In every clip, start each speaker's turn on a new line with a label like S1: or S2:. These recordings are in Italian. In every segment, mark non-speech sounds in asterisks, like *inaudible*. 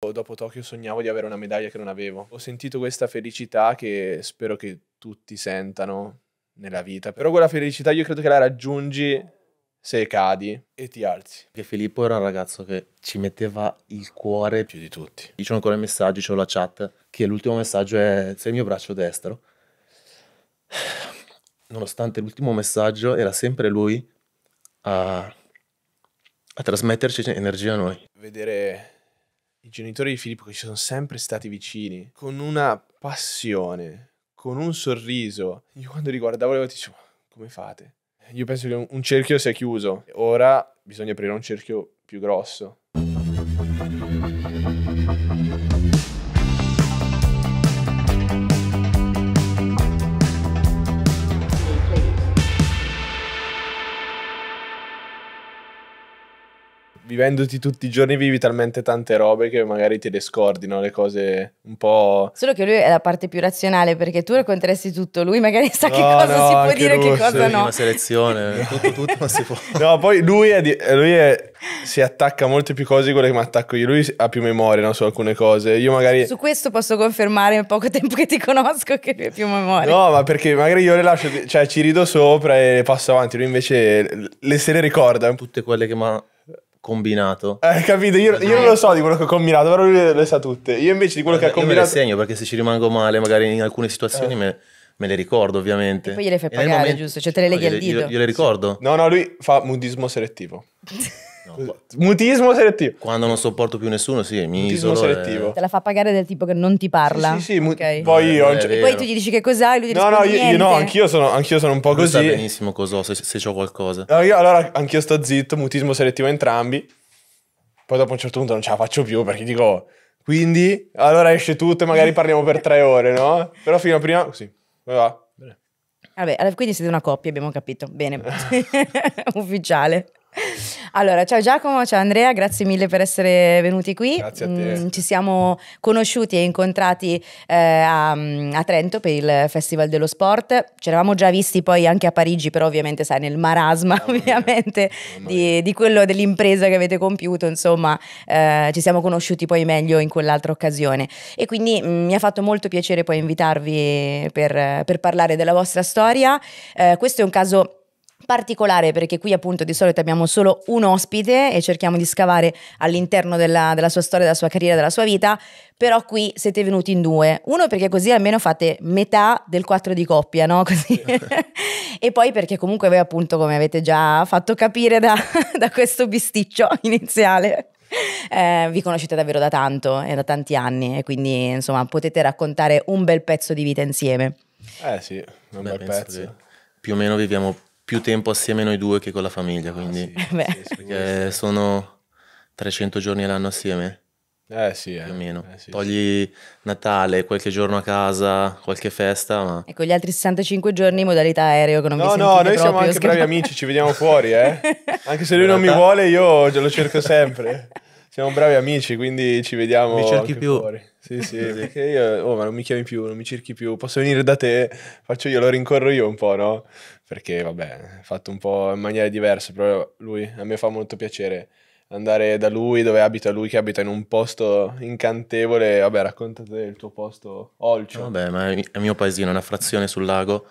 S1: Dopo Tokyo sognavo di avere una medaglia che non avevo. Ho sentito questa felicità che spero che tutti sentano nella vita. Però quella felicità io credo che la raggiungi se cadi e ti alzi.
S2: Che Filippo era un ragazzo che ci metteva il cuore più di tutti. Io ho ancora i messaggi, ho la chat, che l'ultimo messaggio è sei il mio braccio destro. *sighs* Nonostante l'ultimo messaggio era sempre lui a, a trasmetterci energia a noi.
S1: Vedere i genitori di Filippo che ci sono sempre stati vicini, con una passione, con un sorriso. Io quando li guardavo le volte dicevo, come fate? Io penso che un cerchio sia chiuso, ora bisogna aprire un cerchio più grosso. vivendoti tutti i giorni vivi talmente tante robe che magari te le scordi, no? Le cose un po'...
S3: Solo che lui è la parte più razionale perché tu racconteresti tutto, lui magari sa no, che cosa no, si può dire e che cosa no. una
S1: selezione, *laughs* tutto, tutto ma si può... No, poi lui, è di... lui è... si attacca a molte più cose di quelle che mi attacco io, lui ha più memoria no? su alcune cose, io magari... Su
S3: questo posso confermare nel poco tempo che ti conosco che lui ha più memoria.
S1: No, ma perché magari io le lascio, cioè ci rido sopra e passo avanti, lui invece le se le
S2: ricorda. Tutte quelle che mi ha combinato. Eh,
S1: capito? Io, io, non lo so di quello che ho combinato, però lui le sa tutte. Io invece di quello eh, che ha combinato. Io me le
S2: segno perché se ci rimango male, magari in alcune situazioni eh. me, me, le ricordo, ovviamente. E poi
S3: gliele fai pagare, momento... giusto? Cioè, te le leghi no, al dito. Io,
S2: io le ricordo. No, no, lui fa mudismo selettivo. *laughs* Mutismo selettivo. Quando non sopporto più nessuno, sì, mi Mutismo isolo. selettivo. Te
S3: la fa pagare del tipo che non ti parla. Sì, sì, sì okay. poi eh, io... E poi tu gli dici che cos'hai e lui ti No, no, io,
S2: no, anch'io sono, anch'io sono un po' lui così. Sa benissimo cos'ho, se, se ho qualcosa.
S1: No, io, allora anch'io sto zitto, mutismo selettivo entrambi. Poi dopo un certo punto non ce la faccio più perché dico... Quindi, allora esce tutto e magari parliamo per tre ore, no? Però fino a prima, così,
S3: va. Vabbè, quindi siete una coppia, abbiamo capito. Bene, *laughs* *laughs* ufficiale. Allora, ciao Giacomo, ciao Andrea, grazie mille per essere venuti qui. Grazie a te. Mm, ci siamo conosciuti e incontrati eh, a, a, Trento per il Festival dello Sport. Ci eravamo già visti poi anche a Parigi, però ovviamente sai, nel marasma Mamma ovviamente di, di, quello dell'impresa che avete compiuto, insomma, eh, ci siamo conosciuti poi meglio in quell'altra occasione. E quindi mh, mm, mi ha fatto molto piacere poi invitarvi per, per parlare della vostra storia. Eh, questo è un caso particolare perché qui appunto di solito abbiamo solo un ospite e cerchiamo di scavare all'interno della, della, sua storia, della sua carriera, della sua vita, però qui siete venuti in due. Uno perché così almeno fate metà del quattro di coppia, no? *laughs* Così. *laughs* e poi perché comunque voi appunto come avete già fatto capire da, *laughs* da questo bisticcio iniziale. Eh, vi conoscete davvero da tanto e eh, da tanti anni e quindi insomma potete raccontare un bel pezzo di vita insieme. Eh
S1: sì, un Beh, bel pezzo.
S2: Più o meno viviamo più tempo assieme noi due che con la famiglia, quindi ah, sì, *laughs* Sì, perché sono 300 giorni all'anno assieme. Eh sì, eh. più o meno. Eh, sì, Togli sì. Natale, qualche giorno a casa, qualche festa. Ma... E
S3: con gli altri 65 giorni in modalità aereo che non no, mi No, no, noi siamo anche scherzo.
S1: bravi
S2: amici, ci vediamo fuori, eh.
S1: *laughs* Anche se lui non mi vuole, io lo cerco sempre. Siamo bravi amici, quindi ci vediamo. Mi cerchi più. Fuori. Sì, sì, perché io, oh, ma non mi chiami più, non mi cerchi più. Posso venire da te, faccio io, lo rincorro io un po', no? perché vabbè, fatto un po' in maniera diversa, però lui, a me fa molto piacere andare da lui dove abita lui che abita in un posto incantevole vabbè raccontate il tuo posto Olcio vabbè
S2: ma è il mio paesino è una frazione sul lago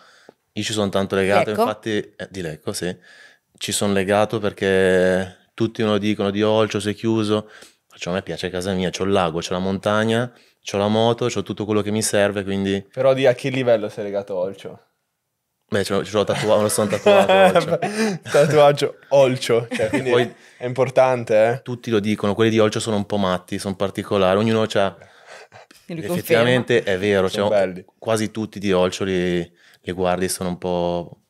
S2: io ci sono tanto legato Lecco. infatti eh, di Lecco sì ci sono legato perché tutti uno dicono di Olcio sei chiuso cioè, a me piace casa mia c'ho il lago c'ho la montagna c'ho la moto c'ho tutto quello che mi serve quindi
S1: però di a che livello sei legato a Olcio?
S2: Beh, ce l'ho, ce l'ho tatuato, lo sono *laughs* tatuato.
S1: Olcio. Tatuaggio Olcio, cioè, *laughs* quindi Poi, è importante. Eh?
S2: Tutti lo dicono, quelli di Olcio sono un po' matti, sono particolari, ognuno ha... Effettivamente conferma. è vero, cioè, quasi tutti di Olcio li, li guardi sono un po'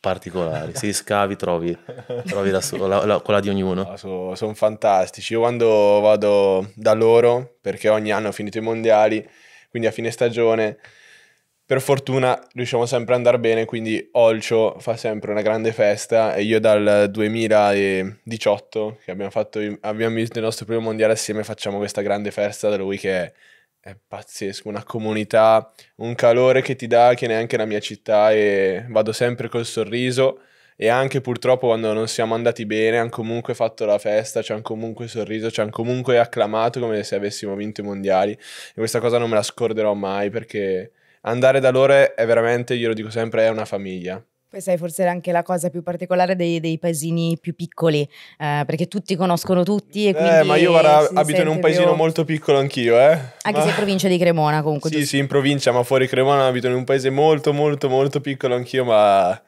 S2: particolari. Se scavi trovi, trovi la, la, la, quella di ognuno. No, so, sono fantastici. Io quando vado da loro,
S1: perché ogni anno ho finito i mondiali, quindi a fine stagione per fortuna riusciamo sempre ad andare bene, quindi Olcio fa sempre una grande festa e io dal 2018 che abbiamo, fatto, abbiamo vinto il nostro primo mondiale assieme facciamo questa grande festa da lui che è, è, pazzesco, una comunità, un calore che ti dà che neanche la mia città e vado sempre col sorriso e anche purtroppo quando non siamo andati bene hanno comunque fatto la festa, ci hanno comunque sorriso, ci hanno comunque acclamato come se avessimo vinto i mondiali e questa cosa non me la scorderò mai perché andare da loro è veramente, io lo dico sempre, è una famiglia.
S3: Poi sai, forse è anche la cosa più particolare dei, dei paesini più piccoli, eh, perché tutti conoscono tutti. eh, ma io guarda, abito in un paesino più...
S1: molto piccolo anch'io, eh. Anche ma... se in
S3: provincia di Cremona comunque. Sì,
S1: tu... sì, in provincia, ma fuori Cremona abito in un paese molto, molto, molto piccolo anch'io, ma...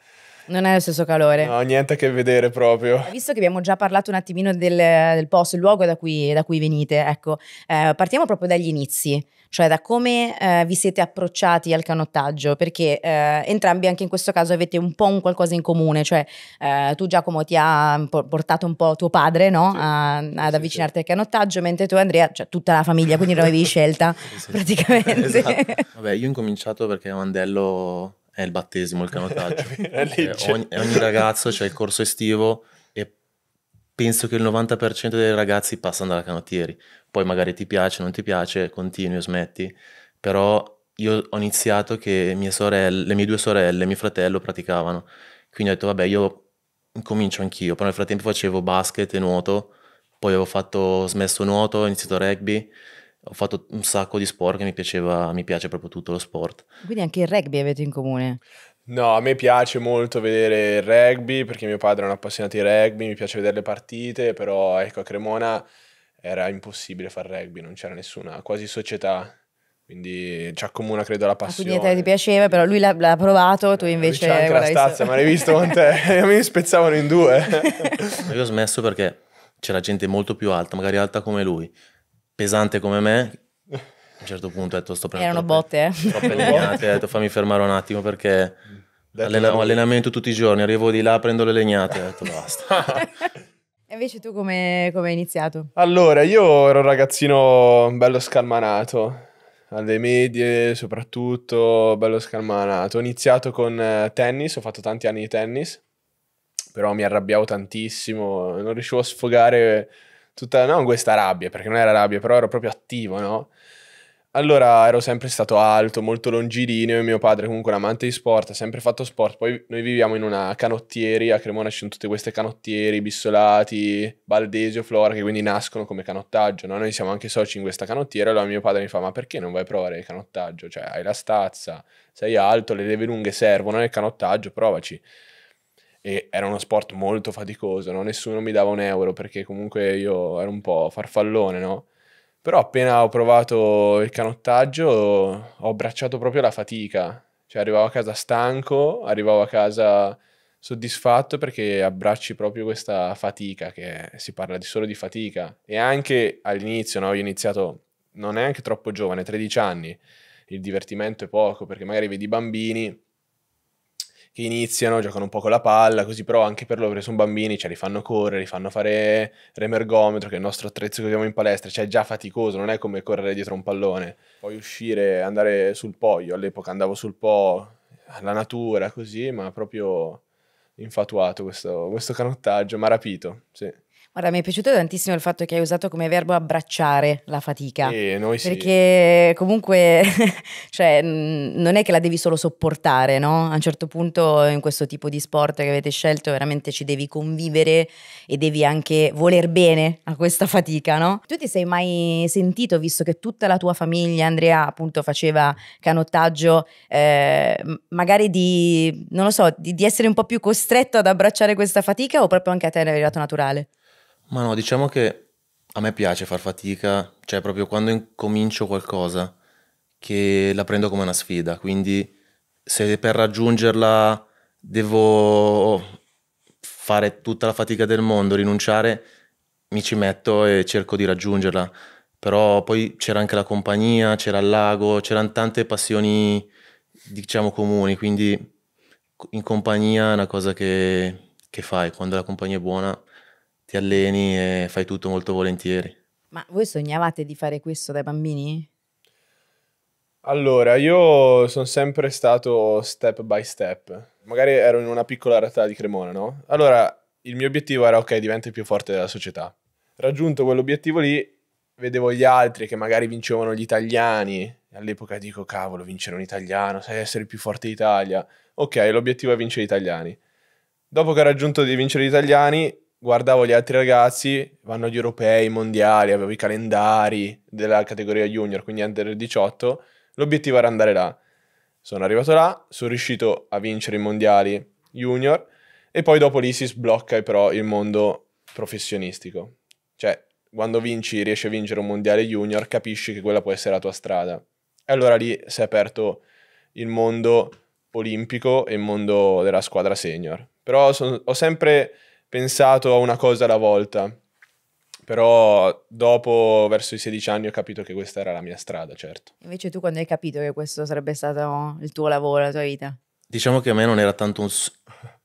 S3: Non è lo stesso calore.
S1: No, niente a che vedere proprio.
S3: Visto che abbiamo già parlato un attimino del, del posto, il luogo da cui, da cui venite, ecco, eh, partiamo proprio dagli inizi cioè da come eh, vi siete approcciati al canottaggio, perché eh, entrambi anche in questo caso avete un po' un qualcosa in comune, cioè eh, tu Giacomo ti ha portato un po' tuo padre no? sì. A, ad sì, avvicinarti sì. al canottaggio, mentre tu Andrea, cioè tutta la famiglia, quindi non avevi scelta *laughs* praticamente. *laughs* Esatto.
S2: Vabbè, io ho incominciato perché a Mandello è il battesimo, il canottaggio. *laughs* è eh, cioè. ogni, ogni ragazzo c'è cioè il corso estivo penso che il 90% dei ragazzi passano dalla canottieri. Poi magari ti piace, non ti piace, continui o smetti. Però io ho iniziato che mie sorelle, le mie due sorelle, mio fratello praticavano. Quindi ho detto, vabbè, io comincio anch'io. Però nel frattempo facevo basket e nuoto. Poi ho fatto, smesso nuoto, ho iniziato rugby. Ho fatto un sacco di sport che mi piaceva, mi piace proprio tutto lo sport.
S3: Quindi anche il rugby avete in
S1: comune? No, a me piace molto vedere il rugby perché mio padre è un appassionato di rugby, mi piace vedere le partite, però ecco a Cremona era impossibile fare rugby, non c'era nessuna quasi società. Quindi ci accomuna credo la passione. Ah, a te
S3: ti piaceva, però lui l'ha, l'ha provato, tu eh, invece... C'è anche la stazza, ma l'hai visto
S1: quant'è? *laughs* *laughs* mi spezzavano in due.
S2: *laughs* Io ho smesso perché c'era gente molto più alta, magari alta come lui, pesante come me. A un certo punto ho detto sto prendendo... Erano troppe, botte, eh. ho detto fammi fermare un attimo perché Allena- allenamento tutti i giorni, arrivo di là, prendo le legnate, ho detto *laughs* basta.
S3: E invece tu come, come hai iniziato? Allora,
S1: io ero un ragazzino bello scalmanato, alle medie soprattutto, bello scalmanato. Ho iniziato con eh, tennis, ho fatto tanti anni di tennis, però mi arrabbiavo tantissimo, non riuscivo a sfogare tutta, non questa rabbia, perché non era rabbia, però ero proprio attivo, no? Allora ero sempre stato alto, molto longilineo, mio padre comunque un amante di sport, ha sempre fatto sport, poi noi viviamo in una canottieri, a Cremona ci sono tutte queste canottieri, Bissolati, Valdesio, Flora, che quindi nascono come canottaggio, no? noi siamo anche soci in questa canottiera, allora mio padre mi fa ma perché non vai a provare il canottaggio? Cioè hai la stazza, sei alto, le leve lunghe servono nel canottaggio, provaci. E era uno sport molto faticoso, no? nessuno mi dava un euro perché comunque io ero un po' farfallone, no? Però appena ho provato il canottaggio ho abbracciato proprio la fatica. Cioè arrivavo a casa stanco, arrivavo a casa soddisfatto perché abbracci proprio questa fatica, che si parla di solo di fatica. E anche all'inizio, no? Io ho iniziato non è anche troppo giovane, 13 anni, il divertimento è poco perché magari vedi bambini che iniziano, giocano un po' con la palla, così però anche per loro che sono bambini, cioè li fanno correre, li fanno fare remergometro, che è il nostro attrezzo che abbiamo in palestra, cioè è già faticoso, non è come correre dietro un pallone. Poi uscire, andare sul po', io all'epoca andavo sul po', alla natura, così, ma proprio infatuato questo, questo canottaggio, mi ha rapito,
S3: sì. Guarda, mi è piaciuto tantissimo il fatto che hai usato come verbo abbracciare la fatica. Eh, noi sì. Perché comunque, *laughs* cioè, non è che la devi solo sopportare, no? A un certo punto in questo tipo di sport che avete scelto veramente ci devi convivere e devi anche voler bene a questa fatica, no? Tu ti sei mai sentito, visto che tutta la tua famiglia, Andrea, appunto faceva canottaggio, eh, magari di, non lo so, di, di essere un po' più costretto ad abbracciare questa fatica o proprio anche a te è arrivato naturale?
S2: Ma no, diciamo che a me piace far fatica, cioè proprio quando incomincio qualcosa che la prendo come una sfida, quindi se per raggiungerla devo fare tutta la fatica del mondo, rinunciare, mi ci metto e cerco di raggiungerla. Però poi c'era anche la compagnia, c'era il lago, c'erano tante passioni, diciamo, comuni, quindi in compagnia è una cosa che, che fai, quando la compagnia è buona ti alleni e fai tutto molto volentieri.
S3: Ma voi sognavate di fare questo dai bambini?
S1: Allora,
S2: io
S1: sono sempre stato step by step. Magari ero in una piccola realtà di Cremona, no? Allora, il mio obiettivo era, ok, diventi il più forte della società. Raggiunto quell'obiettivo lì, vedevo gli altri che magari vincevano gli italiani. All'epoca dico, cavolo, vincere un italiano, sai essere il più forte d'Italia. Ok, l'obiettivo è vincere gli italiani. Dopo che ho raggiunto di vincere gli italiani, guardavo gli altri ragazzi, vanno agli europei, mondiali, avevo i calendari della categoria junior, quindi under 18, l'obiettivo era andare là. Sono arrivato là, sono riuscito a vincere i mondiali junior e poi dopo lì si sblocca però il mondo professionistico. Cioè, quando vinci, riesci a vincere un mondiale junior, capisci che quella può essere la tua strada. E allora lì si è aperto il mondo olimpico e il mondo della squadra senior. Però son, ho sempre pensato a una cosa alla volta. Però dopo, verso i 16 anni, ho capito che questa
S3: era la mia strada, certo. Invece tu quando hai capito che questo sarebbe stato il tuo lavoro, la tua vita?
S2: Diciamo che a me non era tanto un,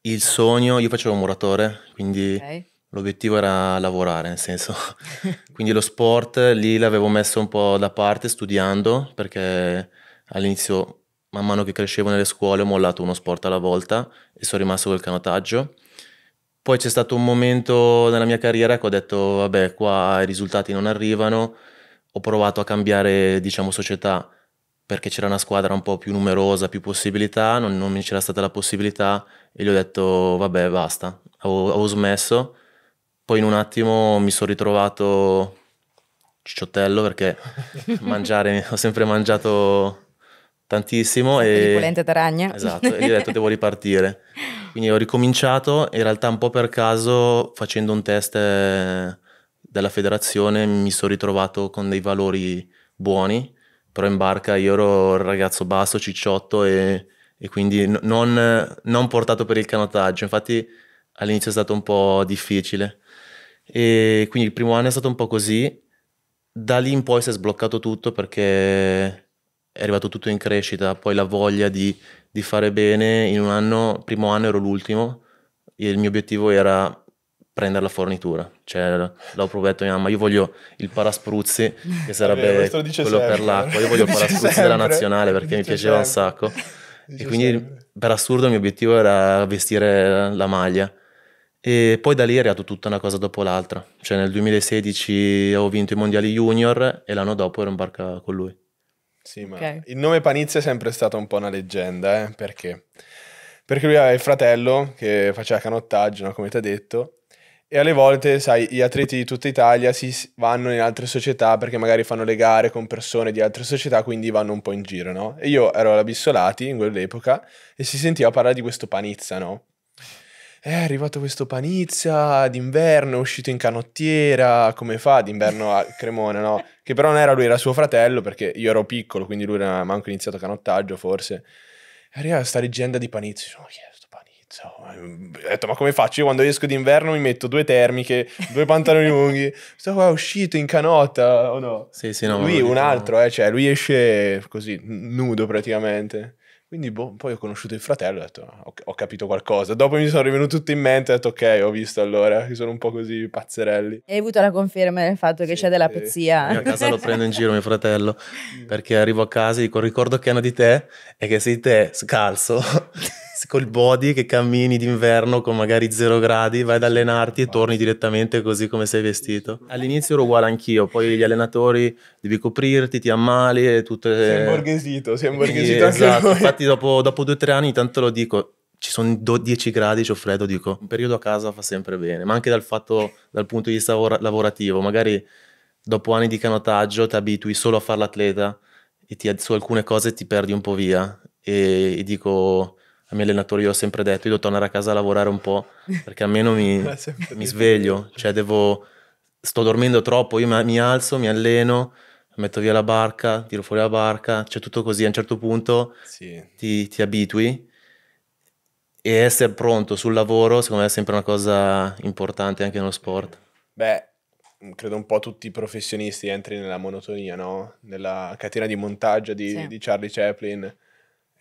S2: il sogno, io facevo muratore, quindi okay. l'obiettivo era lavorare, nel senso. *laughs* quindi lo sport lì l'avevo messo un po' da parte studiando, perché all'inizio, man mano che crescevo nelle scuole, ho mollato uno sport alla volta e sono rimasto col canotaggio. Poi c'è stato un momento nella mia carriera che ho detto, vabbè, qua i risultati non arrivano, ho provato a cambiare, diciamo, società perché c'era una squadra un po' più numerosa, più possibilità, non, non mi c'era stata la possibilità e gli ho detto, vabbè, basta, ho smesso. Poi in un attimo mi sono ritrovato cicciottello perché *laughs* mangiare, ho sempre mangiato tantissimo. E... Il polenta
S3: d'aragna. Esatto, e gli ho detto
S2: devo ripartire. Quindi ho ricominciato in realtà un po' per caso facendo un test eh, della federazione mi sono ritrovato con dei valori buoni, però in barca io ero il ragazzo basso, cicciotto e, e quindi non, non portato per il canottaggio. Infatti all'inizio è stato un po' difficile. E quindi il primo anno è stato un po' così. Da lì in poi si è sbloccato tutto perché è arrivato tutto in crescita, poi la voglia di, di fare bene, in un anno, primo anno ero l'ultimo, e il mio obiettivo era prendere la fornitura. Cioè, l'ho provato a mia mamma, io voglio il paraspruzzi, che *laughs* sarebbe quello sempre. per l'acqua, io voglio il *laughs* paraspruzzi sempre. della nazionale perché mi piaceva sempre. un sacco. *laughs* Dice e quindi sempre. per assurdo il mio obiettivo era vestire la maglia. E poi da lì è arrivato tutta una cosa dopo l'altra. Cioè nel 2016 ho vinto i mondiali junior e l'anno dopo ero in barca con lui.
S1: Sì, ma okay. il nome Panizia è sempre stato un po' una leggenda, eh? perché? Perché lui aveva il fratello che faceva canottaggio, no? come ti ha detto, e alle volte, sai, gli atleti di tutta Italia si vanno in altre società perché magari fanno le gare con persone di altre società, quindi vanno un po' in giro, no? E io ero alla Bissolati in quell'epoca e si sentiva parlare di questo Panizza, no? Eh, è arrivato questo panizza d'inverno, è uscito in canottiera, come fa d'inverno a Cremona, no? *laughs* Che però non era lui, era suo fratello, perché io ero piccolo, quindi lui era manco iniziato canottaggio, forse. E arriva questa leggenda di panizza, oh, yeah, sto panizia. Ho detto, ma come faccio? Io quando esco d'inverno mi metto due termiche, due pantaloni *laughs* lunghi. Sto qua è uscito in canotta o no? Sì, sì, no. Lui un altro, eh, cioè lui esce così, nudo praticamente. Quindi boh, poi ho conosciuto il fratello e ho detto, ah, ho, capito qualcosa. Dopo mi sono rivenuto tutto in mente e ho detto, ok, ho visto allora, che sono un po'
S2: così pazzerelli.
S3: E hai avuto la conferma del fatto che sì, c'è della sì. pazzia. Io a casa lo prendo
S2: in giro mio fratello, *laughs* perché arrivo a casa e dico, ricordo che hanno di te e che sei te, scalzo. *laughs* col body che cammini d'inverno con magari zero gradi, vai ad allenarti e torni direttamente così come sei vestito. All'inizio ero uguale anch'io, poi gli allenatori devi coprirti, ti ammali e tutte... Sei imborghesito, sei imborghesito anche esatto. Voi. Infatti dopo, dopo due o tre anni tanto lo dico, ci sono 10 gradi, c'ho freddo, dico, un periodo a casa fa sempre bene, ma anche dal fatto, dal punto di vista lavorativo, magari dopo anni di canotaggio ti abitui solo a fare l'atleta e ti, su alcune cose ti perdi un po' via e, e dico ai miei allenatori io ho sempre detto io devo tornare a casa a lavorare un po' *laughs* perché almeno mi, *laughs* eh, mi sveglio, cioè devo, sto dormendo troppo, io mi alzo, mi alleno, metto via la barca, tiro fuori la barca, cioè tutto così a un certo punto sì. ti, ti abitui e essere pronto sul lavoro secondo me è sempre una cosa importante anche nello sport.
S1: Beh, credo un po' tutti i professionisti entri nella monotonia, no? Nella catena di montaggio di, sì. di Charlie Chaplin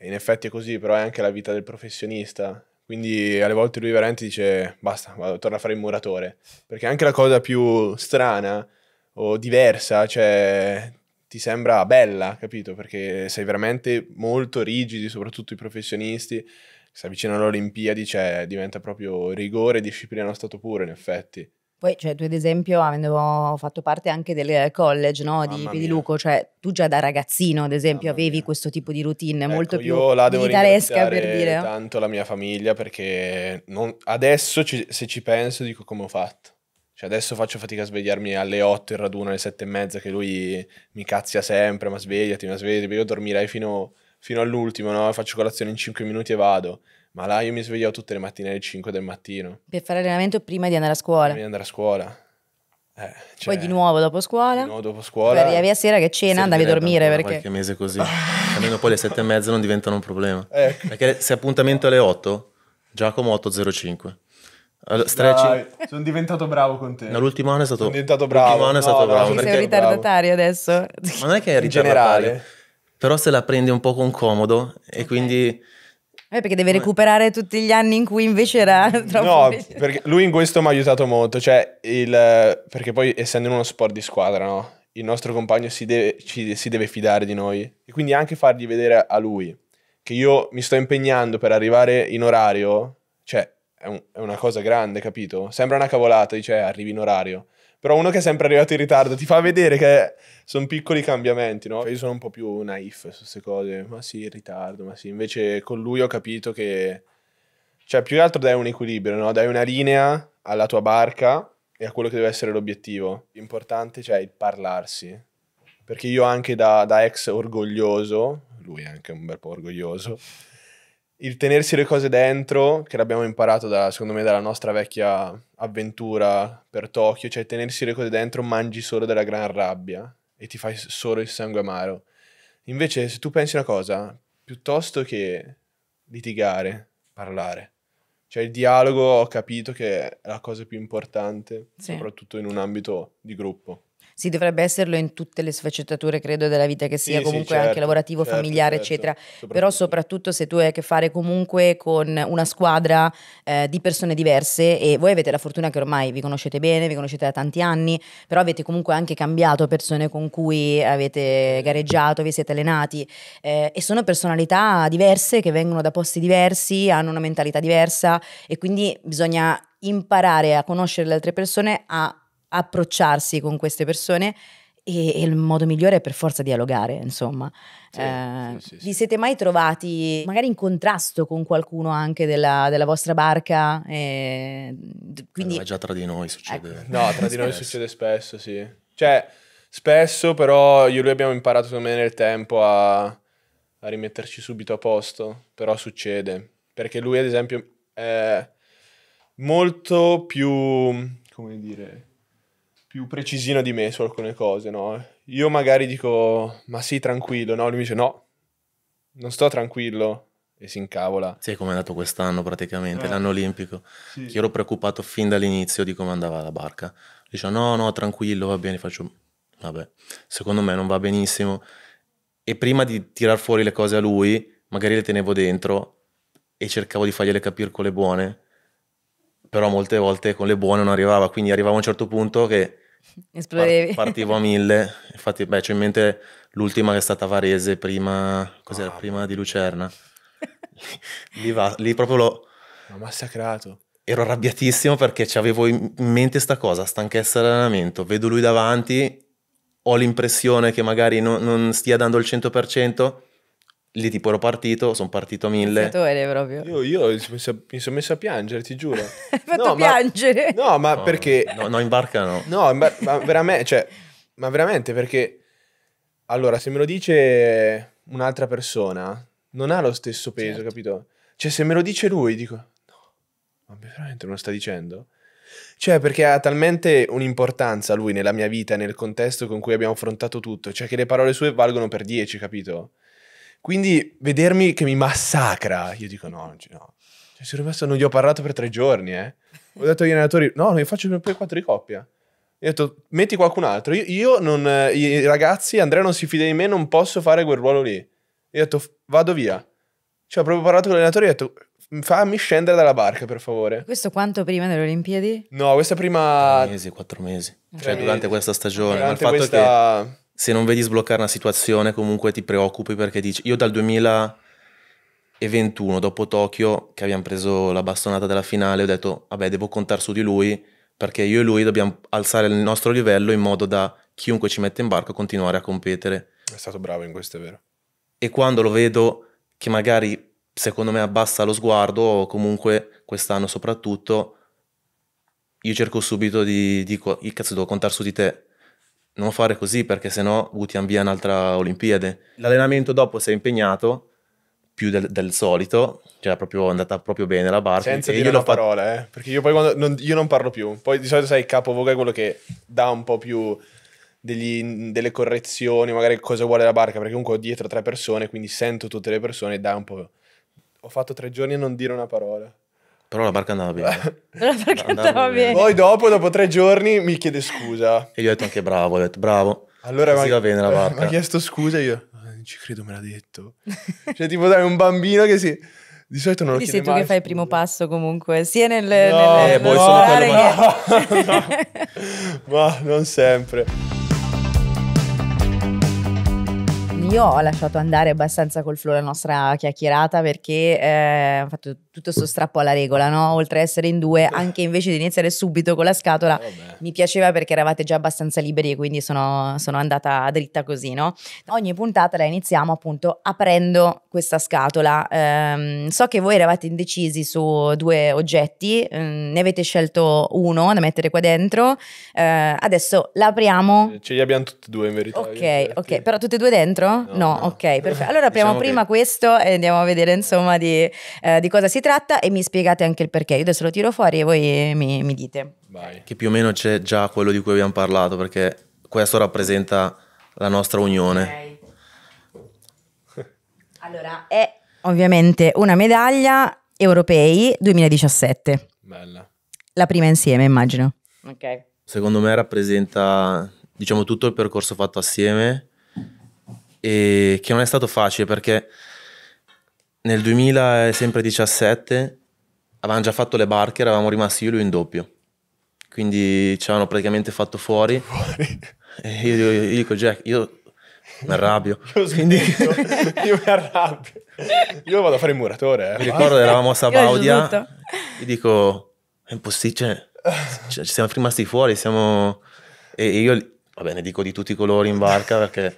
S1: in effetti è così, però è anche la vita del professionista. Quindi alle volte lui veramente dice basta, vado, torna a fare il muratore. Perché anche la cosa più strana o diversa, cioè ti sembra bella, capito? Perché sei veramente molto rigidi, soprattutto i professionisti. Si avvicinano alle Olimpiadi, cioè diventa proprio rigore e disciplina allo stato puro, in effetti.
S3: Poi, cioè, tu ad esempio, avendo fatto parte anche del college no, di Pediluco, cioè tu già da ragazzino, ad esempio, Mamma avevi mia. questo tipo di routine ecco, molto più militarezca per dire. Io
S1: tanto la mia famiglia perché non, adesso ci, se ci penso dico come ho fatto. Cioè adesso faccio fatica a svegliarmi alle 8, in raduno alle 7 e mezza, che lui mi cazzia sempre, ma svegliati, ma svegliati, io dormirei fino, fino all'ultimo, no? faccio colazione in 5 minuti e vado. Ma là io mi svegliavo tutte le mattine alle 5 del mattino.
S3: Per fare allenamento prima di andare a scuola. Prima di andare a scuola. Eh, cioè, Poi di nuovo dopo scuola. Di nuovo
S2: dopo scuola. Arrivavi
S3: a sera che cena, andavi a dormire perché... Qualche
S2: mese così. *laughs* Almeno poi le sette e mezza non diventano un problema. Ecco. Perché se appuntamento alle 8, Giacomo 805. Allora, stretching. Dai,
S3: sono
S1: diventato
S2: bravo con te. No, l'ultimo anno è stato sono diventato bravo. L'ultimo anno è stato no, bravo. Perché sei un ritardatario
S3: adesso. Ma non è
S2: che è ritardatario. Però se la prendi un po' con comodo e okay. quindi
S3: eh, perché deve recuperare tutti gli anni in cui invece era *laughs* troppo... No,
S2: perché lui in questo mi ha aiutato molto,
S1: cioè il, perché poi essendo in uno sport di squadra, no? il nostro compagno si deve, ci, si deve fidare di noi e quindi anche fargli vedere a lui che io mi sto impegnando per arrivare in orario, cioè è, un, è una cosa grande, capito? Sembra una cavolata, cioè arrivi in orario, però uno che è sempre arrivato in ritardo ti fa vedere che sono piccoli cambiamenti, no? Io sono un po' più naif su queste cose. Ma sì, in ritardo, ma sì. Invece con lui ho capito che... Cioè, più che altro dai un equilibrio, no? Dai una linea alla tua barca e a quello che deve essere l'obiettivo. L'importante, cioè, è il parlarsi. Perché io anche da, da ex orgoglioso, lui è anche un bel po' orgoglioso, il tenersi le cose dentro, che l'abbiamo imparato da, secondo me dalla nostra vecchia avventura per Tokyo, cioè tenersi le cose dentro, mangi solo della gran rabbia e ti fai solo il sangue amaro. Invece, se tu pensi una cosa, piuttosto che litigare, parlare. Cioè il dialogo ho capito che è la cosa più importante, sì. soprattutto in un ambito di gruppo
S3: si dovrebbe esserlo in tutte le sfaccettature, credo, della vita, che sia sì, comunque sì, certo, anche lavorativo, certo, familiare, certo, eccetera. Soprattutto. Però soprattutto se tu hai a che fare comunque con una squadra eh, di persone diverse e voi avete la fortuna che ormai vi conoscete bene, vi conoscete da tanti anni, però avete comunque anche cambiato persone con cui avete gareggiato, vi siete allenati eh, e sono personalità diverse che vengono da posti diversi, hanno una mentalità diversa e quindi bisogna imparare a conoscere le altre persone, a approcciarsi con queste persone e, e il modo migliore è per forza dialogare, insomma. Sì, eh, sì, sì, vi siete mai trovati magari in contrasto con qualcuno anche della, della vostra barca? E, eh, quindi... Allora,
S2: già tra di noi
S1: succede. Ecco. No, tra di noi succede spesso, sì. Cioè, spesso però io e lui abbiamo imparato secondo me nel tempo a, a rimetterci subito a posto, però succede. Perché lui ad esempio è molto più, come dire più precisino di me su alcune cose, no? Io magari dico, ma sì, tranquillo, no? Lui mi dice, no, non sto tranquillo, e si incavola.
S2: Sì, come è andato quest'anno praticamente, eh. l'anno olimpico. Sì. Che ero preoccupato fin dall'inizio di come andava la barca. Diceva no, no, tranquillo, va bene, faccio... Vabbè, secondo me non va benissimo. E prima di tirar fuori le cose a lui, magari le tenevo dentro e cercavo di fargliele capire con le buone. Però molte volte con le buone non arrivava, quindi arrivava a un certo punto che
S3: Esplodevi. Par- partivo
S2: a mille, infatti beh, c'ho in mente l'ultima che è stata Varese prima, cos'era, ah, prima di Lucerna. lì, va, lì proprio l'ho...
S1: L'ho massacrato.
S2: Ero arrabbiatissimo perché avevo in mente questa cosa, stanchezza allenamento. vedo lui davanti, ho l'impressione che magari non, non stia dando il 100%, lì tipo ero partito, sono partito a mille.
S1: proprio. Io, io mi sono messo a piangere, ti giuro. *laughs* Hai fatto no, piangere? Ma, no, ma no, perché...
S2: No, no, in barca no.
S1: No, bar ma veramente, cioè, ma veramente perché... Allora, se me lo dice un'altra persona, non ha lo stesso peso, certo. capito? Cioè, se me lo dice lui, dico... No, ma veramente non lo sta dicendo? Cioè, perché ha talmente un'importanza lui nella mia vita, nel contesto con cui abbiamo affrontato tutto. Cioè, che le parole sue valgono per dieci, capito? Quindi vedermi che mi massacra, io dico no, no. Cioè, sono rimasto, non gli ho parlato per tre giorni, eh. Ho detto agli allenatori, no, non gli faccio più quattro di coppia. Gli ho detto, metti qualcun altro. Io, io non, i ragazzi, Andrea non si fida di me, non posso fare quel ruolo lì. Gli ho detto, vado via. Cioè, ho proprio parlato con l'allenatore e ho detto, fammi scendere dalla barca, per favore.
S3: Questo quanto prima delle Olimpiadi?
S2: No, questa prima... Tre mesi, quattro mesi. Tre cioè, mesi. durante questa stagione. Durante questa... Che se non vedi sbloccare una situazione comunque ti preoccupi perché dici io dal 2021 dopo Tokyo che abbiamo preso la bastonata della finale ho detto vabbè devo contare su di lui perché io e lui dobbiamo alzare il nostro livello in modo da chiunque ci mette in barca continuare a competere
S1: è stato bravo in questo è vero
S2: e quando lo vedo che magari secondo me abbassa lo sguardo o comunque quest'anno soprattutto io cerco subito di dico cazzo devo contare su di te non fare così perché sennò buttiamo via un'altra Olimpiade. L'allenamento dopo si è impegnato più del, del solito, cioè proprio è andata proprio bene la barca. Senza dire una parola,
S1: eh, perché io poi quando, non, io non parlo più, poi di solito sai il capovoga è quello che dà un po' più degli, delle correzioni, magari cosa vuole la barca, perché comunque ho dietro tre persone, quindi sento tutte le persone e dà un po'... Ho fatto tre giorni a non dire una parola.
S2: Però la barca andava bene.
S1: *laughs* la barca andava, andava bene. bene. Poi dopo, dopo tre giorni, mi chiede scusa.
S2: E gli ho detto anche bravo, ho detto bravo. Allora mi va bene la barca. *laughs* ha
S1: chiesto scusa io. Ah, non ci credo me l'ha detto. *laughs* cioè tipo dai, un bambino che si... Di solito non lo Quindi chiede sei tu che fai
S3: il primo passo comunque, sia nel... No, nel, nel, eh, nel no, eh, boh, no, no,
S1: ma non sempre.
S3: io ho lasciato andare abbastanza col flow la nostra chiacchierata perché eh, ho fatto tutto sto strappo alla regola, no? Oltre a essere in due, eh. anche invece di iniziare subito con la scatola, oh mi piaceva perché eravate già abbastanza liberi e quindi sono, sono andata dritta così, no? Ogni puntata la iniziamo appunto aprendo questa scatola. Ehm, so che voi eravate indecisi su due oggetti, ehm, ne avete scelto uno da mettere qua dentro. Ehm, adesso l'apriamo.
S1: Ce li abbiamo tutti e due in verità. Ok,
S3: eh, ok, però tutti e due dentro? no? No, ok, perfetto. Allora apriamo diciamo prima che... questo e andiamo a vedere insomma di, eh, di, cosa si tratta e mi spiegate anche il perché. Io adesso lo tiro fuori e voi mi, mi dite.
S2: Vai. Che più o meno c'è già quello di cui abbiamo parlato perché questo rappresenta la nostra unione.
S3: Okay. Allora, è ovviamente una medaglia europei 2017. Bella. La prima insieme, immagino.
S2: Ok. Secondo me rappresenta, diciamo, tutto il percorso fatto assieme e che non è stato facile perché nel 2017 avevamo già fatto le barche, eravamo rimasti io e lui in doppio. Quindi ci avevano praticamente fatto fuori. fuori. E io, io, io, dico, Jack, io mi arrabbio. io, *laughs*
S1: quindi... io mi arrabbio. Io vado a fare il muratore. Eh. Mi ricordo, eravamo a Sabaudia.
S2: gli dico, è impossibile. Cioè, cioè, ci siamo rimasti fuori, siamo... E io, va bene, dico di tutti i colori in barca perché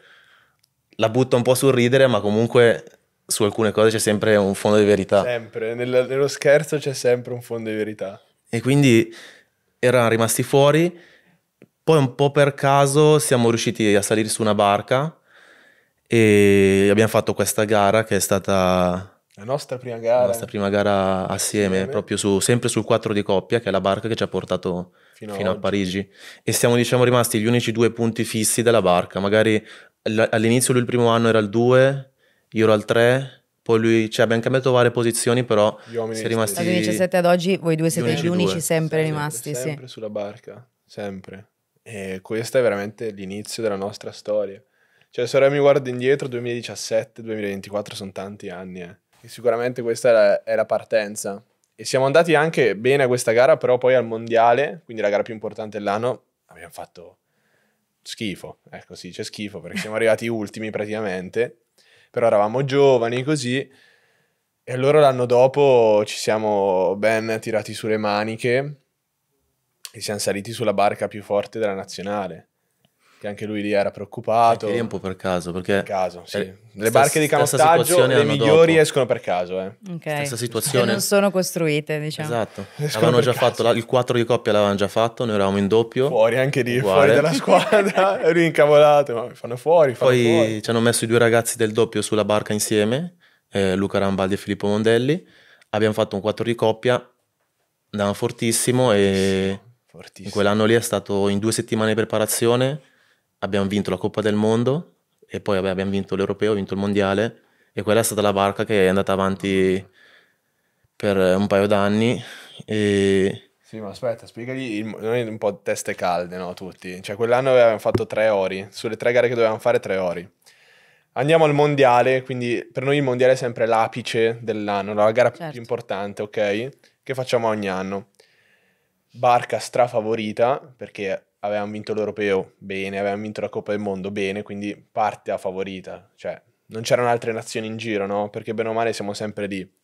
S2: la butto un po' sul ridere, ma comunque su alcune cose c'è sempre un fondo di verità.
S1: Sempre, Nel, nello scherzo c'è sempre un fondo di verità.
S2: E quindi erano rimasti fuori, poi un po' per caso siamo riusciti a salire su una barca e abbiamo fatto questa gara che è stata...
S1: La nostra prima gara. La nostra prima
S2: gara assieme, assieme. proprio su, sempre sul 4 di coppia, che è la barca che ci ha portato fino, fino a Parigi. E siamo, diciamo, rimasti gli unici due punti fissi della barca. Magari all'inizio lui il primo anno era il 2, io ero al 3, poi lui, cioè abbiamo cambiato varie posizioni, però siamo rimasti... Dal 2017
S3: ad oggi voi due siete gli unici sempre, sempre rimasti, sempre, sì. Sempre sulla barca,
S1: sempre. E questo è veramente l'inizio della nostra storia. Cioè se ora mi guardo indietro, 2017-2024 sono tanti anni, eh. E sicuramente questa è la, è la partenza. E siamo andati anche bene a questa gara, però poi al mondiale, quindi la gara più importante dell'anno, abbiamo fatto schifo, ecco sì, c'è schifo perché siamo arrivati *laughs* ultimi praticamente, però eravamo giovani così e allora l'anno dopo ci siamo ben tirati sulle maniche e siamo saliti sulla barca più forte della nazionale che anche lui lì era preoccupato. Anche lì un po'
S2: per caso, perché... Per caso, sì.
S1: Eh, le barche di canottaggio, le migliori
S3: dopo.
S2: escono per caso,
S1: eh.
S3: Okay. Stessa situazione. non *laughs* sono costruite, diciamo. Esatto. Escono avevano
S2: già caso. fatto, la, il 4 di coppia l'avevano già fatto, noi eravamo in doppio. Fuori anche lì, uguale. fuori dalla
S1: squadra, *laughs* ero incavolato, ma mi fanno fuori, fanno Poi
S2: fuori. ci hanno messo i due ragazzi del doppio sulla barca insieme, eh, Luca Rambaldi e Filippo Mondelli. Abbiamo fatto un 4 di coppia, andavamo fortissimo e... Fortissimo. In quell'anno lì è stato in due settimane di preparazione abbiamo vinto la Coppa del Mondo e poi vabbè, abbiamo vinto l'Europeo, vinto il Mondiale e quella è stata la barca che è andata avanti per un paio d'anni e...
S1: Sì, ma aspetta, spiegagli noi un po' teste calde, no, tutti. Cioè, quell'anno avevamo fatto tre ori, sulle tre gare che dovevamo fare tre ori. Andiamo al mondiale, quindi per noi il mondiale è sempre l'apice dell'anno, la gara certo. più importante, ok? Che facciamo ogni anno. Barca strafavorita, perché avevamo vinto l'Europeo, bene, avevamo vinto la Coppa del Mondo, bene, quindi parte a favorita, cioè non c'erano altre nazioni in giro, no? Perché bene o male siamo sempre lì.